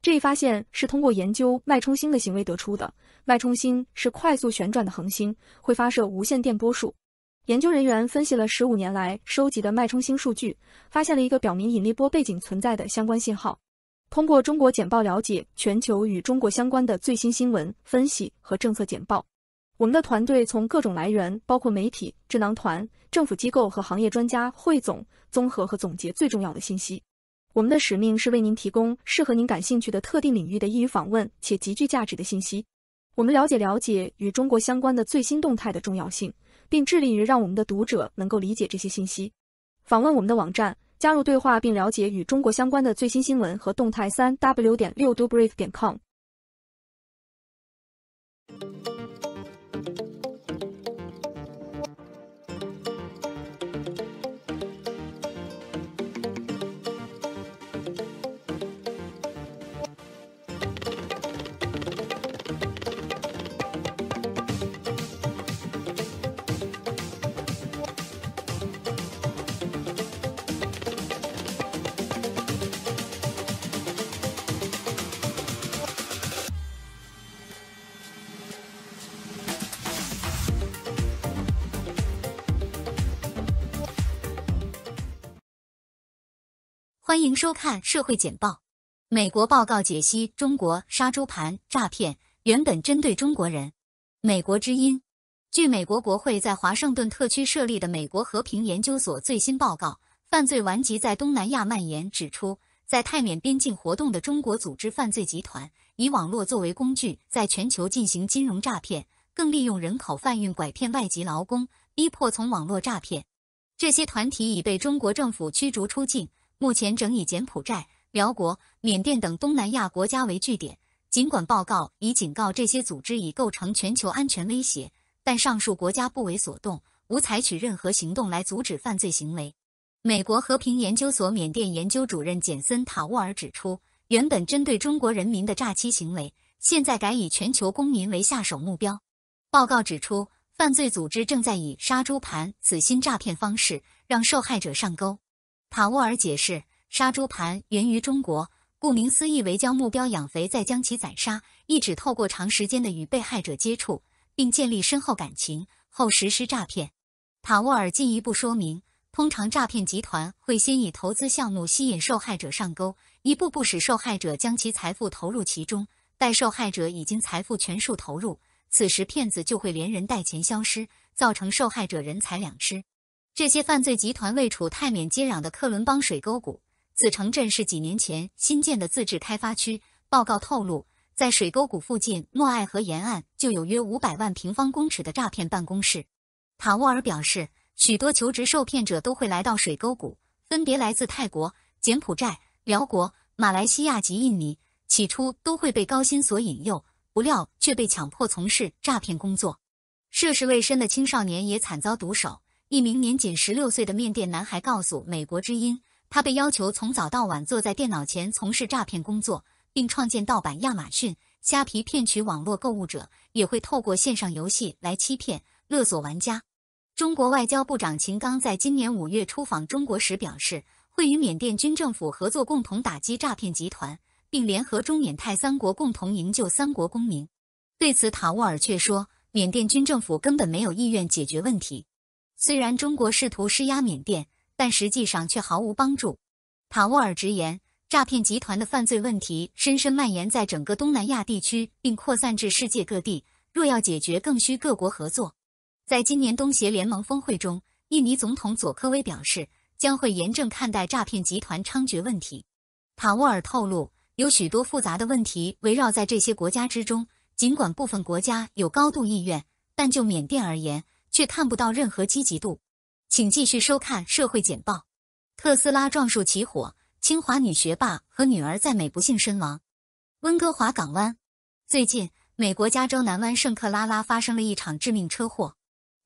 这一发现是通过研究脉冲星的行为得出的。脉冲星是快速旋转的恒星，会发射无线电波束。研究人员分析了十五年来收集的脉冲星数据，发现了一个表明引力波背景存在的相关信号。通过中国简报了解全球与中国相关的最新新闻、分析和政策简报。我们的团队从各种来源，包括媒体、智囊团、政府机构和行业专家，汇总、综合和总结最重要的信息。我们的使命是为您提供适合您感兴趣的特定领域的易于访问且极具价值的信息。我们了解了解与中国相关的最新动态的重要性，并致力于让我们的读者能够理解这些信息。访问我们的网站，加入对话，并了解与中国相关的最新新闻和动态。三 w 点六 dobrief 点 com。欢迎收看社会简报。美国报告解析中国杀猪盘诈骗，原本针对中国人。美国之音，据美国国会在华盛顿特区设立的美国和平研究所最新报告，犯罪顽疾在东南亚蔓延，指出在泰缅边境活动的中国组织犯罪集团，以网络作为工具，在全球进行金融诈骗，更利用人口贩运拐骗外籍劳工，逼迫从网络诈骗。这些团体已被中国政府驱逐出境。目前，整以柬埔寨、辽国、缅甸等东南亚国家为据点。尽管报告已警告这些组织已构成全球安全威胁，但上述国家不为所动，无采取任何行动来阻止犯罪行为。美国和平研究所缅甸研究主任简森·塔沃尔指出，原本针对中国人民的诈欺行为，现在改以全球公民为下手目标。报告指出，犯罪组织正在以杀猪盘、死心诈骗方式让受害者上钩。塔沃尔解释，杀猪盘源于中国，顾名思义为将目标养肥再将其宰杀，意指透过长时间的与被害者接触，并建立深厚感情后实施诈骗。塔沃尔进一步说明，通常诈骗集团会先以投资项目吸引受害者上钩，一步步使受害者将其财富投入其中，待受害者已经财富全数投入，此时骗子就会连人带钱消失，造成受害者人财两失。这些犯罪集团位处泰缅接壤的克伦邦水沟谷子城镇，是几年前新建的自治开发区。报告透露，在水沟谷附近莫爱河沿岸，就有约五百万平方公尺的诈骗办公室。塔沃尔表示，许多求职受骗者都会来到水沟谷，分别来自泰国、柬埔寨、辽国、马来西亚及印尼。起初都会被高薪所引诱，不料却被强迫从事诈骗工作。涉世未深的青少年也惨遭毒手。一名年仅十六岁的缅甸男孩告诉《美国之音》，他被要求从早到晚坐在电脑前从事诈骗工作，并创建盗版亚马逊虾皮，骗取网络购物者。也会透过线上游戏来欺骗勒索玩家。中国外交部长秦刚在今年五月出访中国时表示，会与缅甸军政府合作，共同打击诈骗集团，并联合中缅泰三国共同营救三国公民。对此，塔沃尔却说，缅甸军政府根本没有意愿解决问题。虽然中国试图施压缅甸，但实际上却毫无帮助。塔沃尔直言，诈骗集团的犯罪问题深深蔓延在整个东南亚地区，并扩散至世界各地。若要解决，更需各国合作。在今年东协联盟峰会中，印尼总统佐科威表示，将会严正看待诈骗集团猖獗问题。塔沃尔透露，有许多复杂的问题围绕在这些国家之中。尽管部分国家有高度意愿，但就缅甸而言，却看不到任何积极度，请继续收看社会简报。特斯拉撞树起火，清华女学霸和女儿在美不幸身亡。温哥华港湾，最近美国加州南湾圣克拉拉发生了一场致命车祸。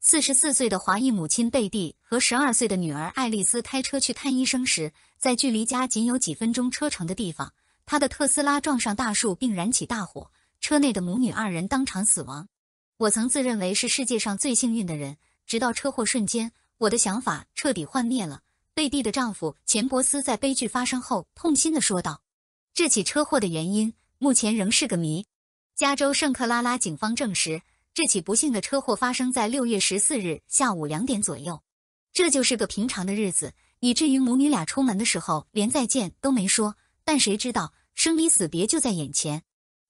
四十四岁的华裔母亲贝蒂和十二岁的女儿爱丽丝开车去看医生时，在距离家仅有几分钟车程的地方，她的特斯拉撞上大树并燃起大火，车内的母女二人当场死亡。我曾自认为是世界上最幸运的人，直到车祸瞬间，我的想法彻底幻灭了。贝蒂的丈夫钱伯斯在悲剧发生后痛心地说道：“这起车祸的原因目前仍是个谜。”加州圣克拉拉警方证实，这起不幸的车祸发生在六月十四日下午两点左右。这就是个平常的日子，以至于母女俩出门的时候连再见都没说。但谁知道生离死别就在眼前？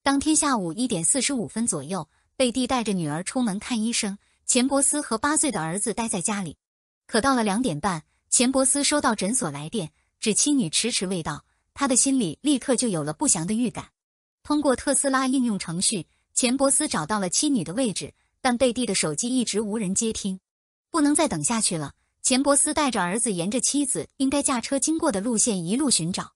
当天下午一点四十五分左右。贝蒂带着女儿出门看医生，钱伯斯和八岁的儿子待在家里。可到了两点半，钱伯斯收到诊所来电，指妻女迟迟未到，他的心里立刻就有了不祥的预感。通过特斯拉应用程序，钱伯斯找到了妻女的位置，但贝蒂的手机一直无人接听。不能再等下去了，钱伯斯带着儿子沿着妻子应该驾车经过的路线一路寻找。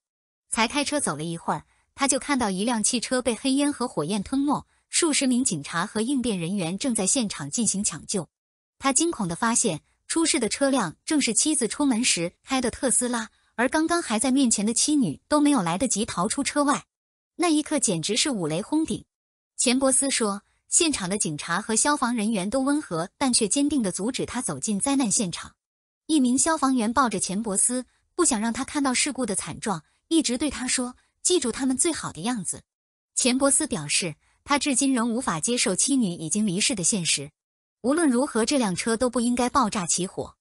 才开车走了一会儿，他就看到一辆汽车被黑烟和火焰吞没。数十名警察和应变人员正在现场进行抢救。他惊恐地发现，出事的车辆正是妻子出门时开的特斯拉，而刚刚还在面前的妻女都没有来得及逃出车外。那一刻，简直是五雷轰顶。钱伯斯说：“现场的警察和消防人员都温和，但却坚定地阻止他走进灾难现场。一名消防员抱着钱伯斯，不想让他看到事故的惨状，一直对他说：‘记住他们最好的样子。’”钱伯斯表示。他至今仍无法接受妻女已经离世的现实。无论如何，这辆车都不应该爆炸起火。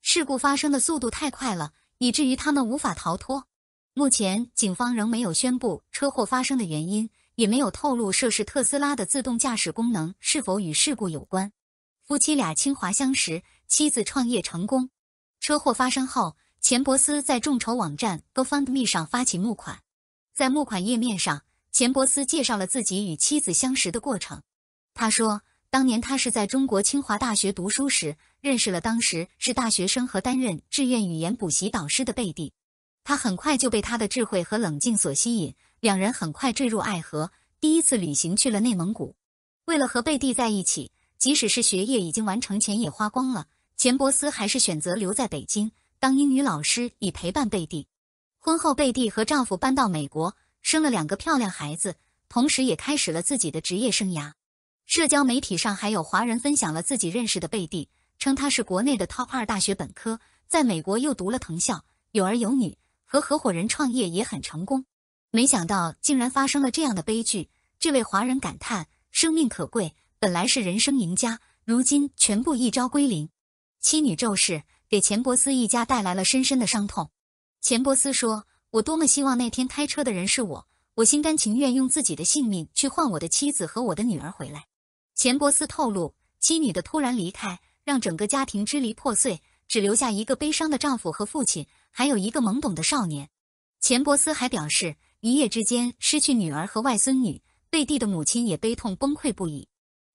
事故发生的速度太快了，以至于他们无法逃脱。目前，警方仍没有宣布车祸发生的原因，也没有透露涉事特斯拉的自动驾驶功能是否与事故有关。夫妻俩清华相识，妻子创业成功。车祸发生后，钱伯斯在众筹网站 GoFundMe 上发起募款，在募款页面上。钱伯斯介绍了自己与妻子相识的过程。他说，当年他是在中国清华大学读书时认识了当时是大学生和担任志愿语言补习导师的贝蒂。他很快就被他的智慧和冷静所吸引，两人很快坠入爱河。第一次旅行去了内蒙古。为了和贝蒂在一起，即使是学业已经完成，钱也花光了。钱伯斯还是选择留在北京当英语老师，以陪伴贝蒂。婚后，贝蒂和丈夫搬到美国。生了两个漂亮孩子，同时也开始了自己的职业生涯。社交媒体上还有华人分享了自己认识的贝蒂，称她是国内的 top 二大学本科，在美国又读了藤校，有儿有女，和合伙人创业也很成功。没想到竟然发生了这样的悲剧，这位华人感叹：生命可贵，本来是人生赢家，如今全部一朝归零，妻女骤逝，给钱伯斯一家带来了深深的伤痛。钱伯斯说。我多么希望那天开车的人是我！我心甘情愿用自己的性命去换我的妻子和我的女儿回来。钱伯斯透露，妻女的突然离开让整个家庭支离破碎，只留下一个悲伤的丈夫和父亲，还有一个懵懂的少年。钱伯斯还表示，一夜之间失去女儿和外孙女贝蒂的母亲也悲痛崩溃不已。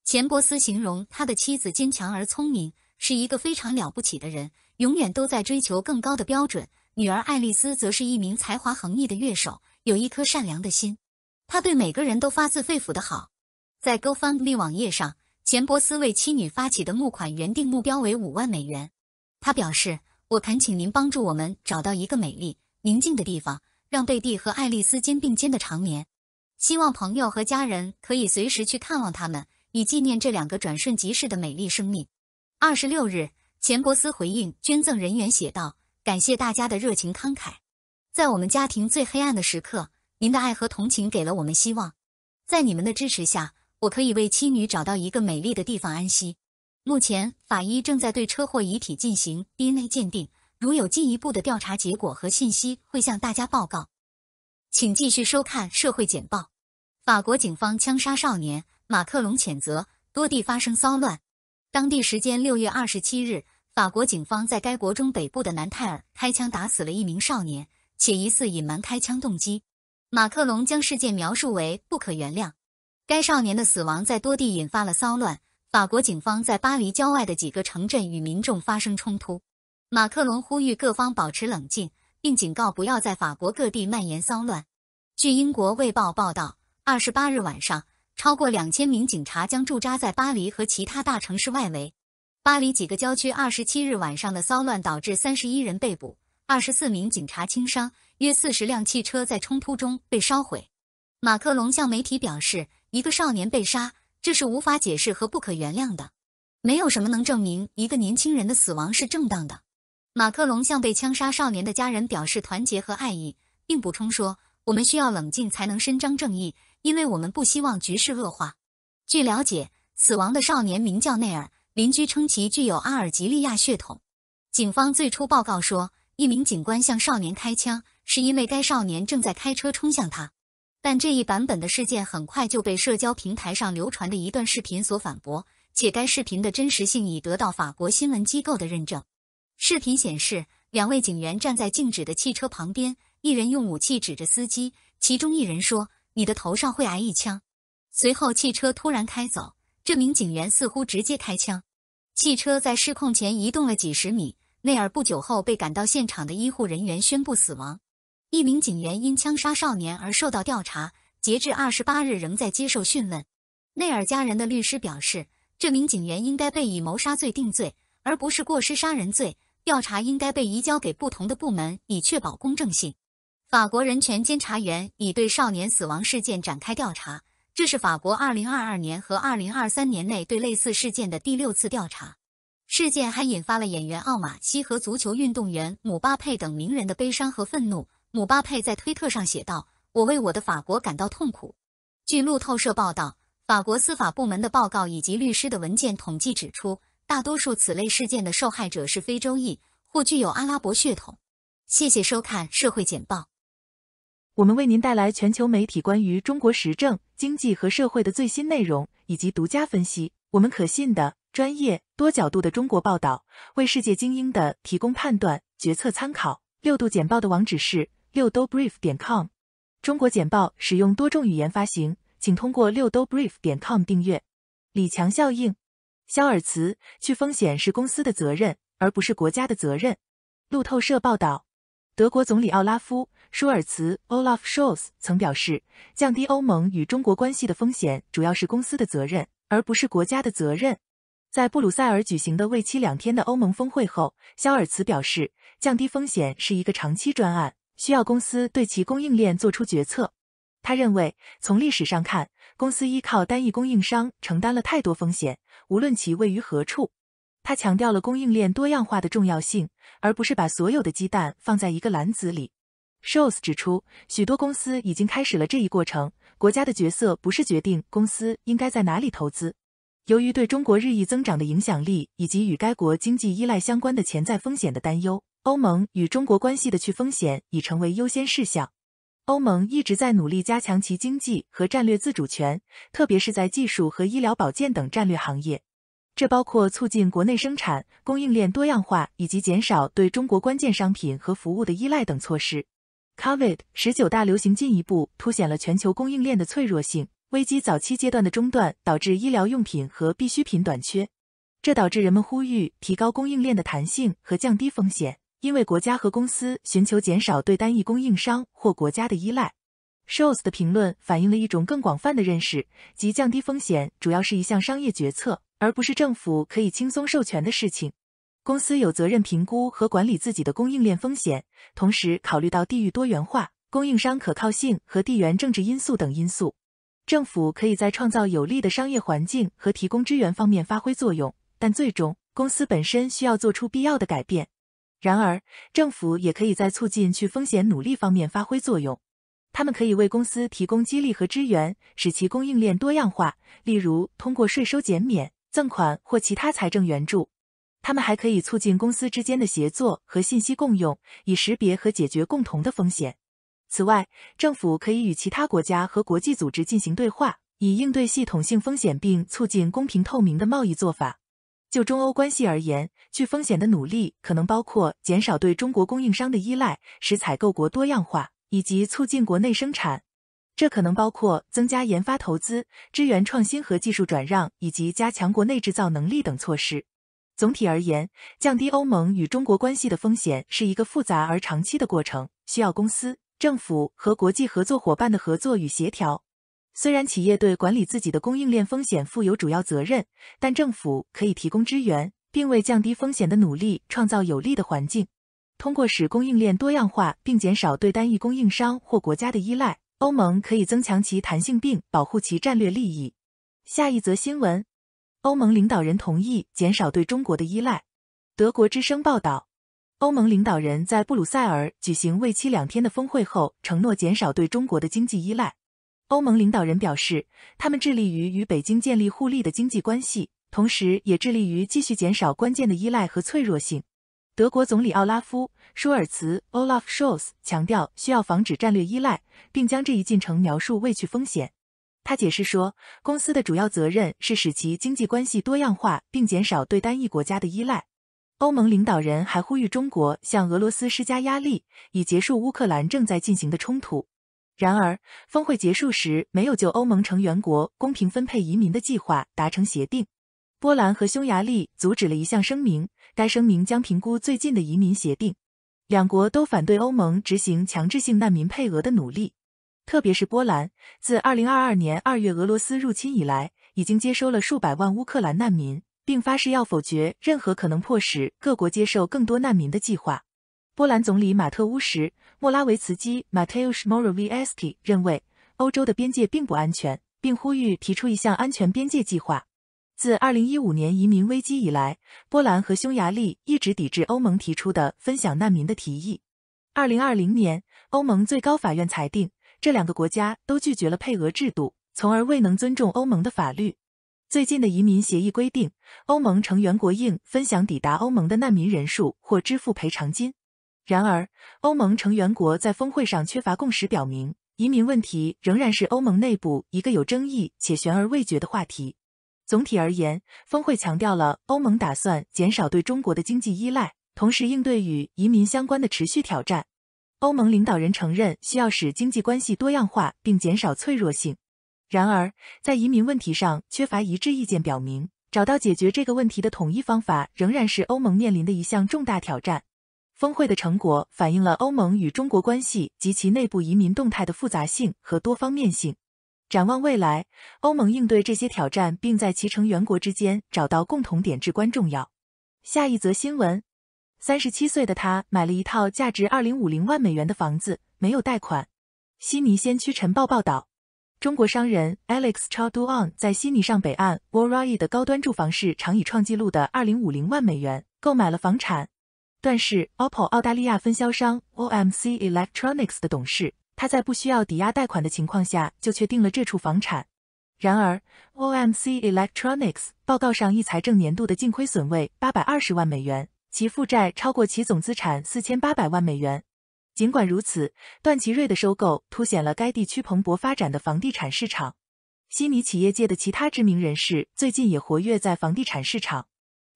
钱伯斯形容他的妻子坚强而聪明，是一个非常了不起的人，永远都在追求更高的标准。女儿爱丽丝则是一名才华横溢的乐手，有一颗善良的心，她对每个人都发自肺腑的好。在 GoFundMe 网页上，钱伯斯为妻女发起的募款原定目标为五万美元。他表示：“我恳请您帮助我们找到一个美丽宁静的地方，让贝蒂和爱丽丝肩并肩的长眠。希望朋友和家人可以随时去看望他们，以纪念这两个转瞬即逝的美丽生命。”二十六日，钱伯斯回应捐赠人员写道。感谢大家的热情慷慨，在我们家庭最黑暗的时刻，您的爱和同情给了我们希望。在你们的支持下，我可以为妻女找到一个美丽的地方安息。目前，法医正在对车祸遗体进行 DNA 鉴定，如有进一步的调查结果和信息，会向大家报告。请继续收看社会简报。法国警方枪杀少年，马克龙谴责，多地发生骚乱。当地时间六月二十七日。法国警方在该国中北部的南泰尔开枪打死了一名少年，且疑似隐瞒开枪动机。马克龙将事件描述为不可原谅。该少年的死亡在多地引发了骚乱，法国警方在巴黎郊外的几个城镇与民众发生冲突。马克龙呼吁各方保持冷静，并警告不要在法国各地蔓延骚乱。据英国《卫报》报道，二十八日晚上，超过两千名警察将驻扎在巴黎和其他大城市外围。巴黎几个郊区二十七日晚上的骚乱导致三十一人被捕，二十四名警察轻伤，约四十辆汽车在冲突中被烧毁。马克龙向媒体表示：“一个少年被杀，这是无法解释和不可原谅的。没有什么能证明一个年轻人的死亡是正当的。”马克龙向被枪杀少年的家人表示团结和爱意，并补充说：“我们需要冷静才能伸张正义，因为我们不希望局势恶化。”据了解，死亡的少年名叫内尔。邻居称其具有阿尔及利亚血统。警方最初报告说，一名警官向少年开枪，是因为该少年正在开车冲向他。但这一版本的事件很快就被社交平台上流传的一段视频所反驳，且该视频的真实性已得到法国新闻机构的认证。视频显示，两位警员站在静止的汽车旁边，一人用武器指着司机，其中一人说：“你的头上会挨一枪。”随后，汽车突然开走，这名警员似乎直接开枪。汽车在失控前移动了几十米。内尔不久后被赶到现场的医护人员宣布死亡。一名警员因枪杀少年而受到调查，截至二十八日仍在接受讯问。内尔家人的律师表示，这名警员应该被以谋杀罪定罪，而不是过失杀人罪。调查应该被移交给不同的部门，以确保公正性。法国人权监察员已对少年死亡事件展开调查。这是法国2022年和2023年内对类似事件的第六次调查。事件还引发了演员奥马西和足球运动员姆巴佩等名人的悲伤和愤怒。姆巴佩在推特上写道：“我为我的法国感到痛苦。”据路透社报道，法国司法部门的报告以及律师的文件统计指出，大多数此类事件的受害者是非洲裔或具有阿拉伯血统。谢谢收看社会简报。我们为您带来全球媒体关于中国时政、经济和社会的最新内容以及独家分析。我们可信的、专业、多角度的中国报道，为世界精英的提供判断、决策参考。六度简报的网址是六都 brief 点 com。中国简报使用多种语言发行，请通过六都 brief 点 com 订阅。李强效应，肖尔茨去风险是公司的责任，而不是国家的责任。路透社报道，德国总理奥拉夫。舒尔茨 （Olaf Scholz） 曾表示，降低欧盟与中国关系的风险主要是公司的责任，而不是国家的责任。在布鲁塞尔举行的为期两天的欧盟峰会后，肖尔茨表示，降低风险是一个长期专案，需要公司对其供应链做出决策。他认为，从历史上看，公司依靠单一供应商承担了太多风险，无论其位于何处。他强调了供应链多样化的重要性，而不是把所有的鸡蛋放在一个篮子里。s h u l s 指出，许多公司已经开始了这一过程。国家的角色不是决定公司应该在哪里投资。由于对中国日益增长的影响力以及与该国经济依赖相关的潜在风险的担忧，欧盟与中国关系的去风险已成为优先事项。欧盟一直在努力加强其经济和战略自主权，特别是在技术和医疗保健等战略行业。这包括促进国内生产、供应链多样化以及减少对中国关键商品和服务的依赖等措施。Covid 十九大流行进一步凸显了全球供应链的脆弱性。危机早期阶段的中断导致医疗用品和必需品短缺，这导致人们呼吁提高供应链的弹性和降低风险，因为国家和公司寻求减少对单一供应商或国家的依赖。Shaw's 的评论反映了一种更广泛的认识，即降低风险主要是一项商业决策，而不是政府可以轻松授权的事情。公司有责任评估和管理自己的供应链风险，同时考虑到地域多元化、供应商可靠性和地缘政治因素等因素。政府可以在创造有利的商业环境和提供支援方面发挥作用，但最终公司本身需要做出必要的改变。然而，政府也可以在促进去风险努力方面发挥作用，他们可以为公司提供激励和支援，使其供应链多样化，例如通过税收减免、赠款或其他财政援助。它们还可以促进公司之间的协作和信息共用，以识别和解决共同的风险。此外，政府可以与其他国家和国际组织进行对话，以应对系统性风险并促进公平透明的贸易做法。就中欧关系而言，去风险的努力可能包括减少对中国供应商的依赖，使采购国多样化，以及促进国内生产。这可能包括增加研发投资、支援创新和技术转让，以及加强国内制造能力等措施。总体而言，降低欧盟与中国关系的风险是一个复杂而长期的过程，需要公司、政府和国际合作伙伴的合作与协调。虽然企业对管理自己的供应链风险负有主要责任，但政府可以提供支援，并为降低风险的努力创造有利的环境。通过使供应链多样化并减少对单一供应商或国家的依赖，欧盟可以增强其弹性并保护其战略利益。下一则新闻。欧盟领导人同意减少对中国的依赖。德国之声报道，欧盟领导人在布鲁塞尔举行为期两天的峰会后，承诺减少对中国的经济依赖。欧盟领导人表示，他们致力于与北京建立互利的经济关系，同时也致力于继续减少关键的依赖和脆弱性。德国总理奥拉夫·舒尔茨 （Olaf Scholz） 强调，需要防止战略依赖，并将这一进程描述为去风险。他解释说，公司的主要责任是使其经济关系多样化，并减少对单一国家的依赖。欧盟领导人还呼吁中国向俄罗斯施加压力，以结束乌克兰正在进行的冲突。然而，峰会结束时没有就欧盟成员国公平分配移民的计划达成协定。波兰和匈牙利阻止了一项声明，该声明将评估最近的移民协定。两国都反对欧盟执行强制性难民配额的努力。特别是波兰，自二零二二年二月俄罗斯入侵以来，已经接收了数百万乌克兰难民，并发誓要否决任何可能迫使各国接受更多难民的计划。波兰总理马特乌什·莫拉维茨基 （Mateusz Morawiecki） 认为，欧洲的边界并不安全，并呼吁提出一项安全边界计划。自二零一五年移民危机以来，波兰和匈牙利一直抵制欧盟提出的分享难民的提议。二零二零年，欧盟最高法院裁定。这两个国家都拒绝了配额制度，从而未能尊重欧盟的法律。最近的移民协议规定，欧盟成员国应分享抵达欧盟的难民人数或支付赔偿金。然而，欧盟成员国在峰会上缺乏共识，表明移民问题仍然是欧盟内部一个有争议且悬而未决的话题。总体而言，峰会强调了欧盟打算减少对中国的经济依赖，同时应对与移民相关的持续挑战。欧盟领导人承认需要使经济关系多样化并减少脆弱性，然而在移民问题上缺乏一致意见，表明找到解决这个问题的统一方法仍然是欧盟面临的一项重大挑战。峰会的成果反映了欧盟与中国关系及其内部移民动态的复杂性和多方面性。展望未来，欧盟应对这些挑战并在其成员国之间找到共同点至关重要。下一则新闻。三十七岁的他买了一套价值二零五零万美元的房子，没有贷款。悉尼先驱晨报报道，中国商人 Alex c h a u d u a n 在悉尼上北岸 w o o r a i 的高端住房市场以创纪录的二零五零万美元购买了房产。段是 OPPO 澳大利亚分销商 OMC Electronics 的董事，他在不需要抵押贷款的情况下就确定了这处房产。然而，OMC Electronics 报告上一财政年度的净亏损为八百二十万美元。其负债超过其总资产四千八百万美元。尽管如此，段祺瑞的收购凸显了该地区蓬勃发展的房地产市场。悉尼企业界的其他知名人士最近也活跃在房地产市场。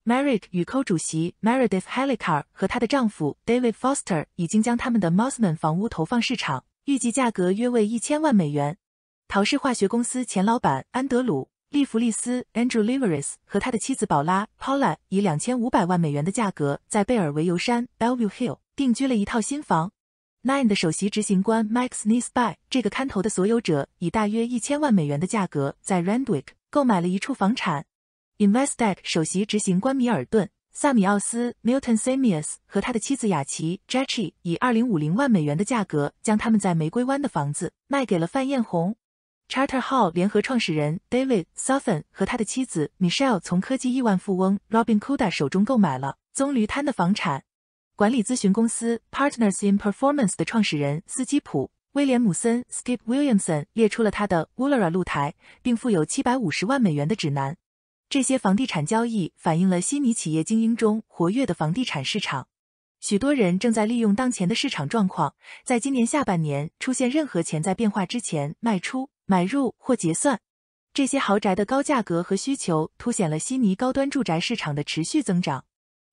Merrick 与 Co 主席 m a r e d i t h h e l i k a r 和她的丈夫 David Foster 已经将他们的 Mossman 房屋投放市场，预计价格约为一千万美元。陶氏化学公司前老板安德鲁。利弗利斯 Andrew Liveris 和他的妻子宝拉 Paula 以两千五百万美元的价格在贝尔维尤山 Bellevue Hill 定居了一套新房。Nine 的首席执行官 Mike s n e 这个看头的所有者以大约一千万美元的价格在 Randwick 购买了一处房产。Investec 首席执行官米尔顿萨米奥斯 Milton s a m i a s 和他的妻子雅琪 j a c k i i 以二零五零万美元的价格将他们在玫瑰湾的房子卖给了范艳红。Charter Hall 联合创始人 David s u t h e r n 和他的妻子 Michelle 从科技亿万富翁 Robin k o d a 手中购买了棕榈滩的房产。管理咨询公司 Partners in Performance 的创始人斯基普·威廉姆森 （Skip Williamson） 列出了他的 Woolera 露台，并附有七百五十万美元的指南。这些房地产交易反映了悉尼企业精英中活跃的房地产市场。许多人正在利用当前的市场状况，在今年下半年出现任何潜在变化之前卖出。买入或结算，这些豪宅的高价格和需求凸显了悉尼高端住宅市场的持续增长。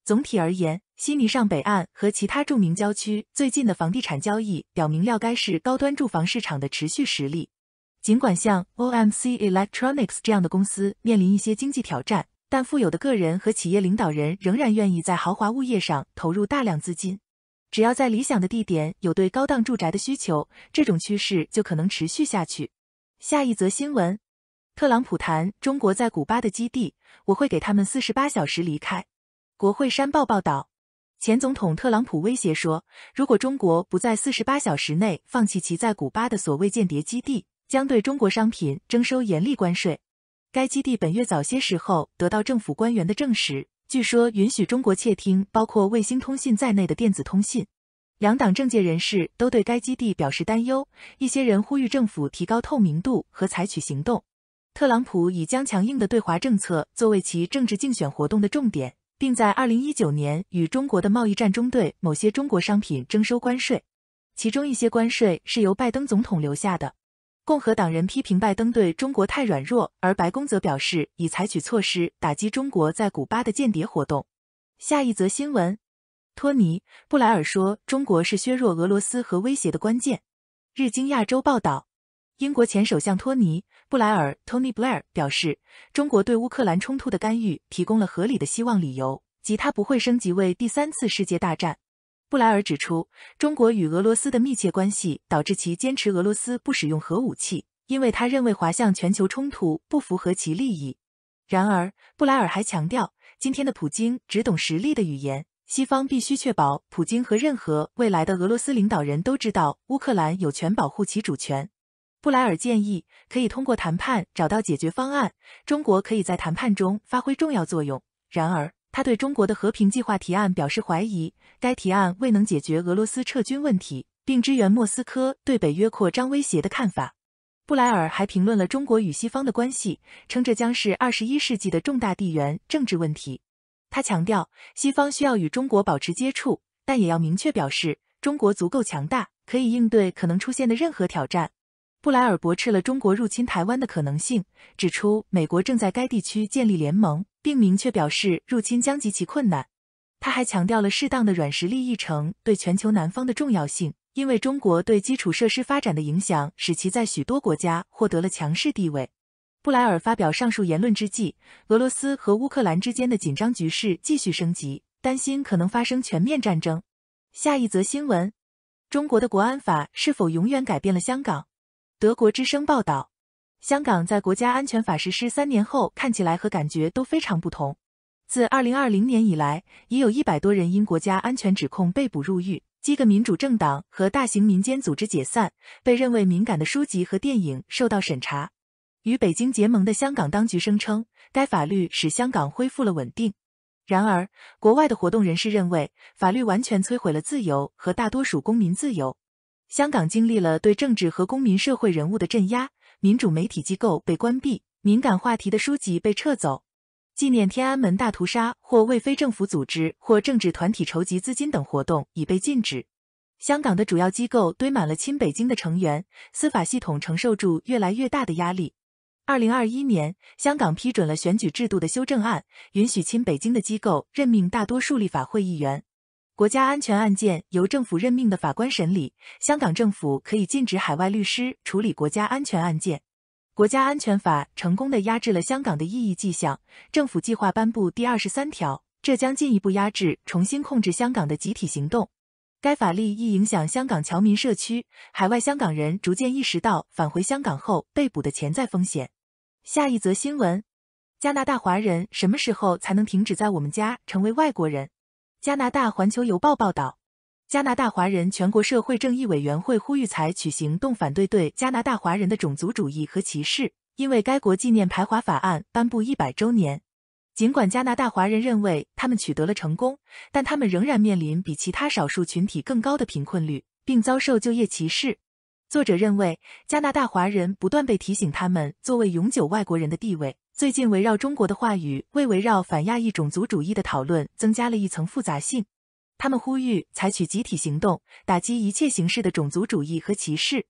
总体而言，悉尼上北岸和其他著名郊区最近的房地产交易表明，了该市高端住房市场的持续实力。尽管像 OMC Electronics 这样的公司面临一些经济挑战，但富有的个人和企业领导人仍然愿意在豪华物业上投入大量资金。只要在理想的地点有对高档住宅的需求，这种趋势就可能持续下去。下一则新闻：特朗普谈中国在古巴的基地，我会给他们四十八小时离开。国会山报报道，前总统特朗普威胁说，如果中国不在四十八小时内放弃其在古巴的所谓间谍基地，将对中国商品征收严厉关税。该基地本月早些时候得到政府官员的证实，据说允许中国窃听包括卫星通信在内的电子通信。两党政界人士都对该基地表示担忧，一些人呼吁政府提高透明度和采取行动。特朗普已将强硬的对华政策作为其政治竞选活动的重点，并在2019年与中国的贸易战中对某些中国商品征收关税，其中一些关税是由拜登总统留下的。共和党人批评拜登对中国太软弱，而白宫则表示已采取措施打击中国在古巴的间谍活动。下一则新闻。托尼·布莱尔说：“中国是削弱俄罗斯和威胁的关键。”日经亚洲报道，英国前首相托尼·布莱尔 （Tony Blair） 表示，中国对乌克兰冲突的干预提供了合理的希望理由，即它不会升级为第三次世界大战。布莱尔指出，中国与俄罗斯的密切关系导致其坚持俄罗斯不使用核武器，因为他认为滑向全球冲突不符合其利益。然而，布莱尔还强调，今天的普京只懂实力的语言。西方必须确保普京和任何未来的俄罗斯领导人都知道，乌克兰有权保护其主权。布莱尔建议可以通过谈判找到解决方案，中国可以在谈判中发挥重要作用。然而，他对中国的和平计划提案表示怀疑，该提案未能解决俄罗斯撤军问题，并支援莫斯科对北约扩张威胁的看法。布莱尔还评论了中国与西方的关系，称这将是二十一世纪的重大地缘政治问题。他强调，西方需要与中国保持接触，但也要明确表示，中国足够强大，可以应对可能出现的任何挑战。布莱尔驳斥了中国入侵台湾的可能性，指出美国正在该地区建立联盟，并明确表示入侵将极其困难。他还强调了适当的软实力议程对全球南方的重要性，因为中国对基础设施发展的影响，使其在许多国家获得了强势地位。布莱尔发表上述言论之际，俄罗斯和乌克兰之间的紧张局势继续升级，担心可能发生全面战争。下一则新闻：中国的国安法是否永远改变了香港？德国之声报道，香港在国家安全法实施三年后，看起来和感觉都非常不同。自二零二零年以来，已有一百多人因国家安全指控被捕入狱，几个民主政党和大型民间组织解散，被认为敏感的书籍和电影受到审查。与北京结盟的香港当局声称，该法律使香港恢复了稳定。然而，国外的活动人士认为，法律完全摧毁了自由和大多数公民自由。香港经历了对政治和公民社会人物的镇压，民主媒体机构被关闭，敏感话题的书籍被撤走，纪念天安门大屠杀或为非政府组织或政治团体筹集资金等活动已被禁止。香港的主要机构堆满了亲北京的成员，司法系统承受住越来越大的压力。二零二一年，香港批准了选举制度的修正案，允许亲北京的机构任命大多数立法会议员。国家安全案件由政府任命的法官审理，香港政府可以禁止海外律师处理国家安全案件。国家安全法成功的压制了香港的异议迹象，政府计划颁布第二十三条，这将进一步压制、重新控制香港的集体行动。该法例亦影响香港侨民社区，海外香港人逐渐意识到返回香港后被捕的潜在风险。下一则新闻：加拿大华人什么时候才能停止在我们家成为外国人？加拿大《环球邮报》报道，加拿大华人全国社会正义委员会呼吁采取行动反对对加拿大华人的种族主义和歧视，因为该国纪念排华法案颁布一百周年。尽管加拿大华人认为他们取得了成功，但他们仍然面临比其他少数群体更高的贫困率，并遭受就业歧视。作者认为，加拿大华人不断被提醒他们作为永久外国人的地位。最近，围绕中国的话语为围绕反亚裔种族主义的讨论增加了一层复杂性。他们呼吁采取集体行动，打击一切形式的种族主义和歧视。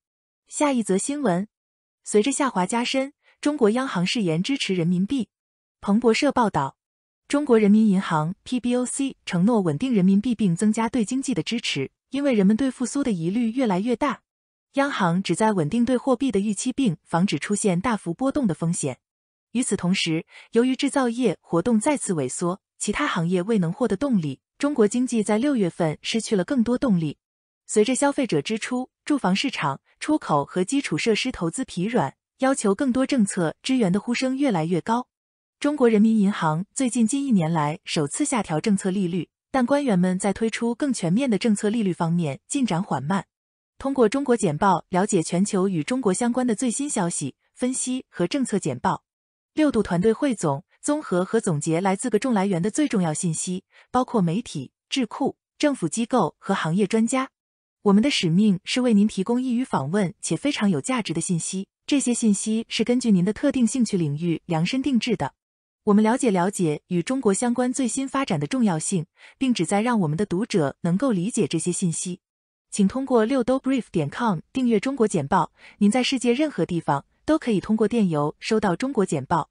下一则新闻：随着下滑加深，中国央行誓言支持人民币。彭博社报道，中国人民银行 （PBOC） 承诺稳定人民币并增加对经济的支持，因为人们对复苏的疑虑越来越大。央行旨在稳定对货币的预期，并防止出现大幅波动的风险。与此同时，由于制造业活动再次萎缩，其他行业未能获得动力，中国经济在六月份失去了更多动力。随着消费者支出、住房市场、出口和基础设施投资疲软，要求更多政策支援的呼声越来越高。中国人民银行最近近一年来首次下调政策利率，但官员们在推出更全面的政策利率方面进展缓慢。通过中国简报了解全球与中国相关的最新消息、分析和政策简报。六度团队汇总、综合和总结来自各种来源的最重要信息，包括媒体、智库、政府机构和行业专家。我们的使命是为您提供易于访问且非常有价值的信息，这些信息是根据您的特定兴趣领域量身定制的。我们了解了解与中国相关最新发展的重要性，并旨在让我们的读者能够理解这些信息。请通过六都 brief 点 com 订阅《中国简报》，您在世界任何地方都可以通过电邮收到《中国简报》。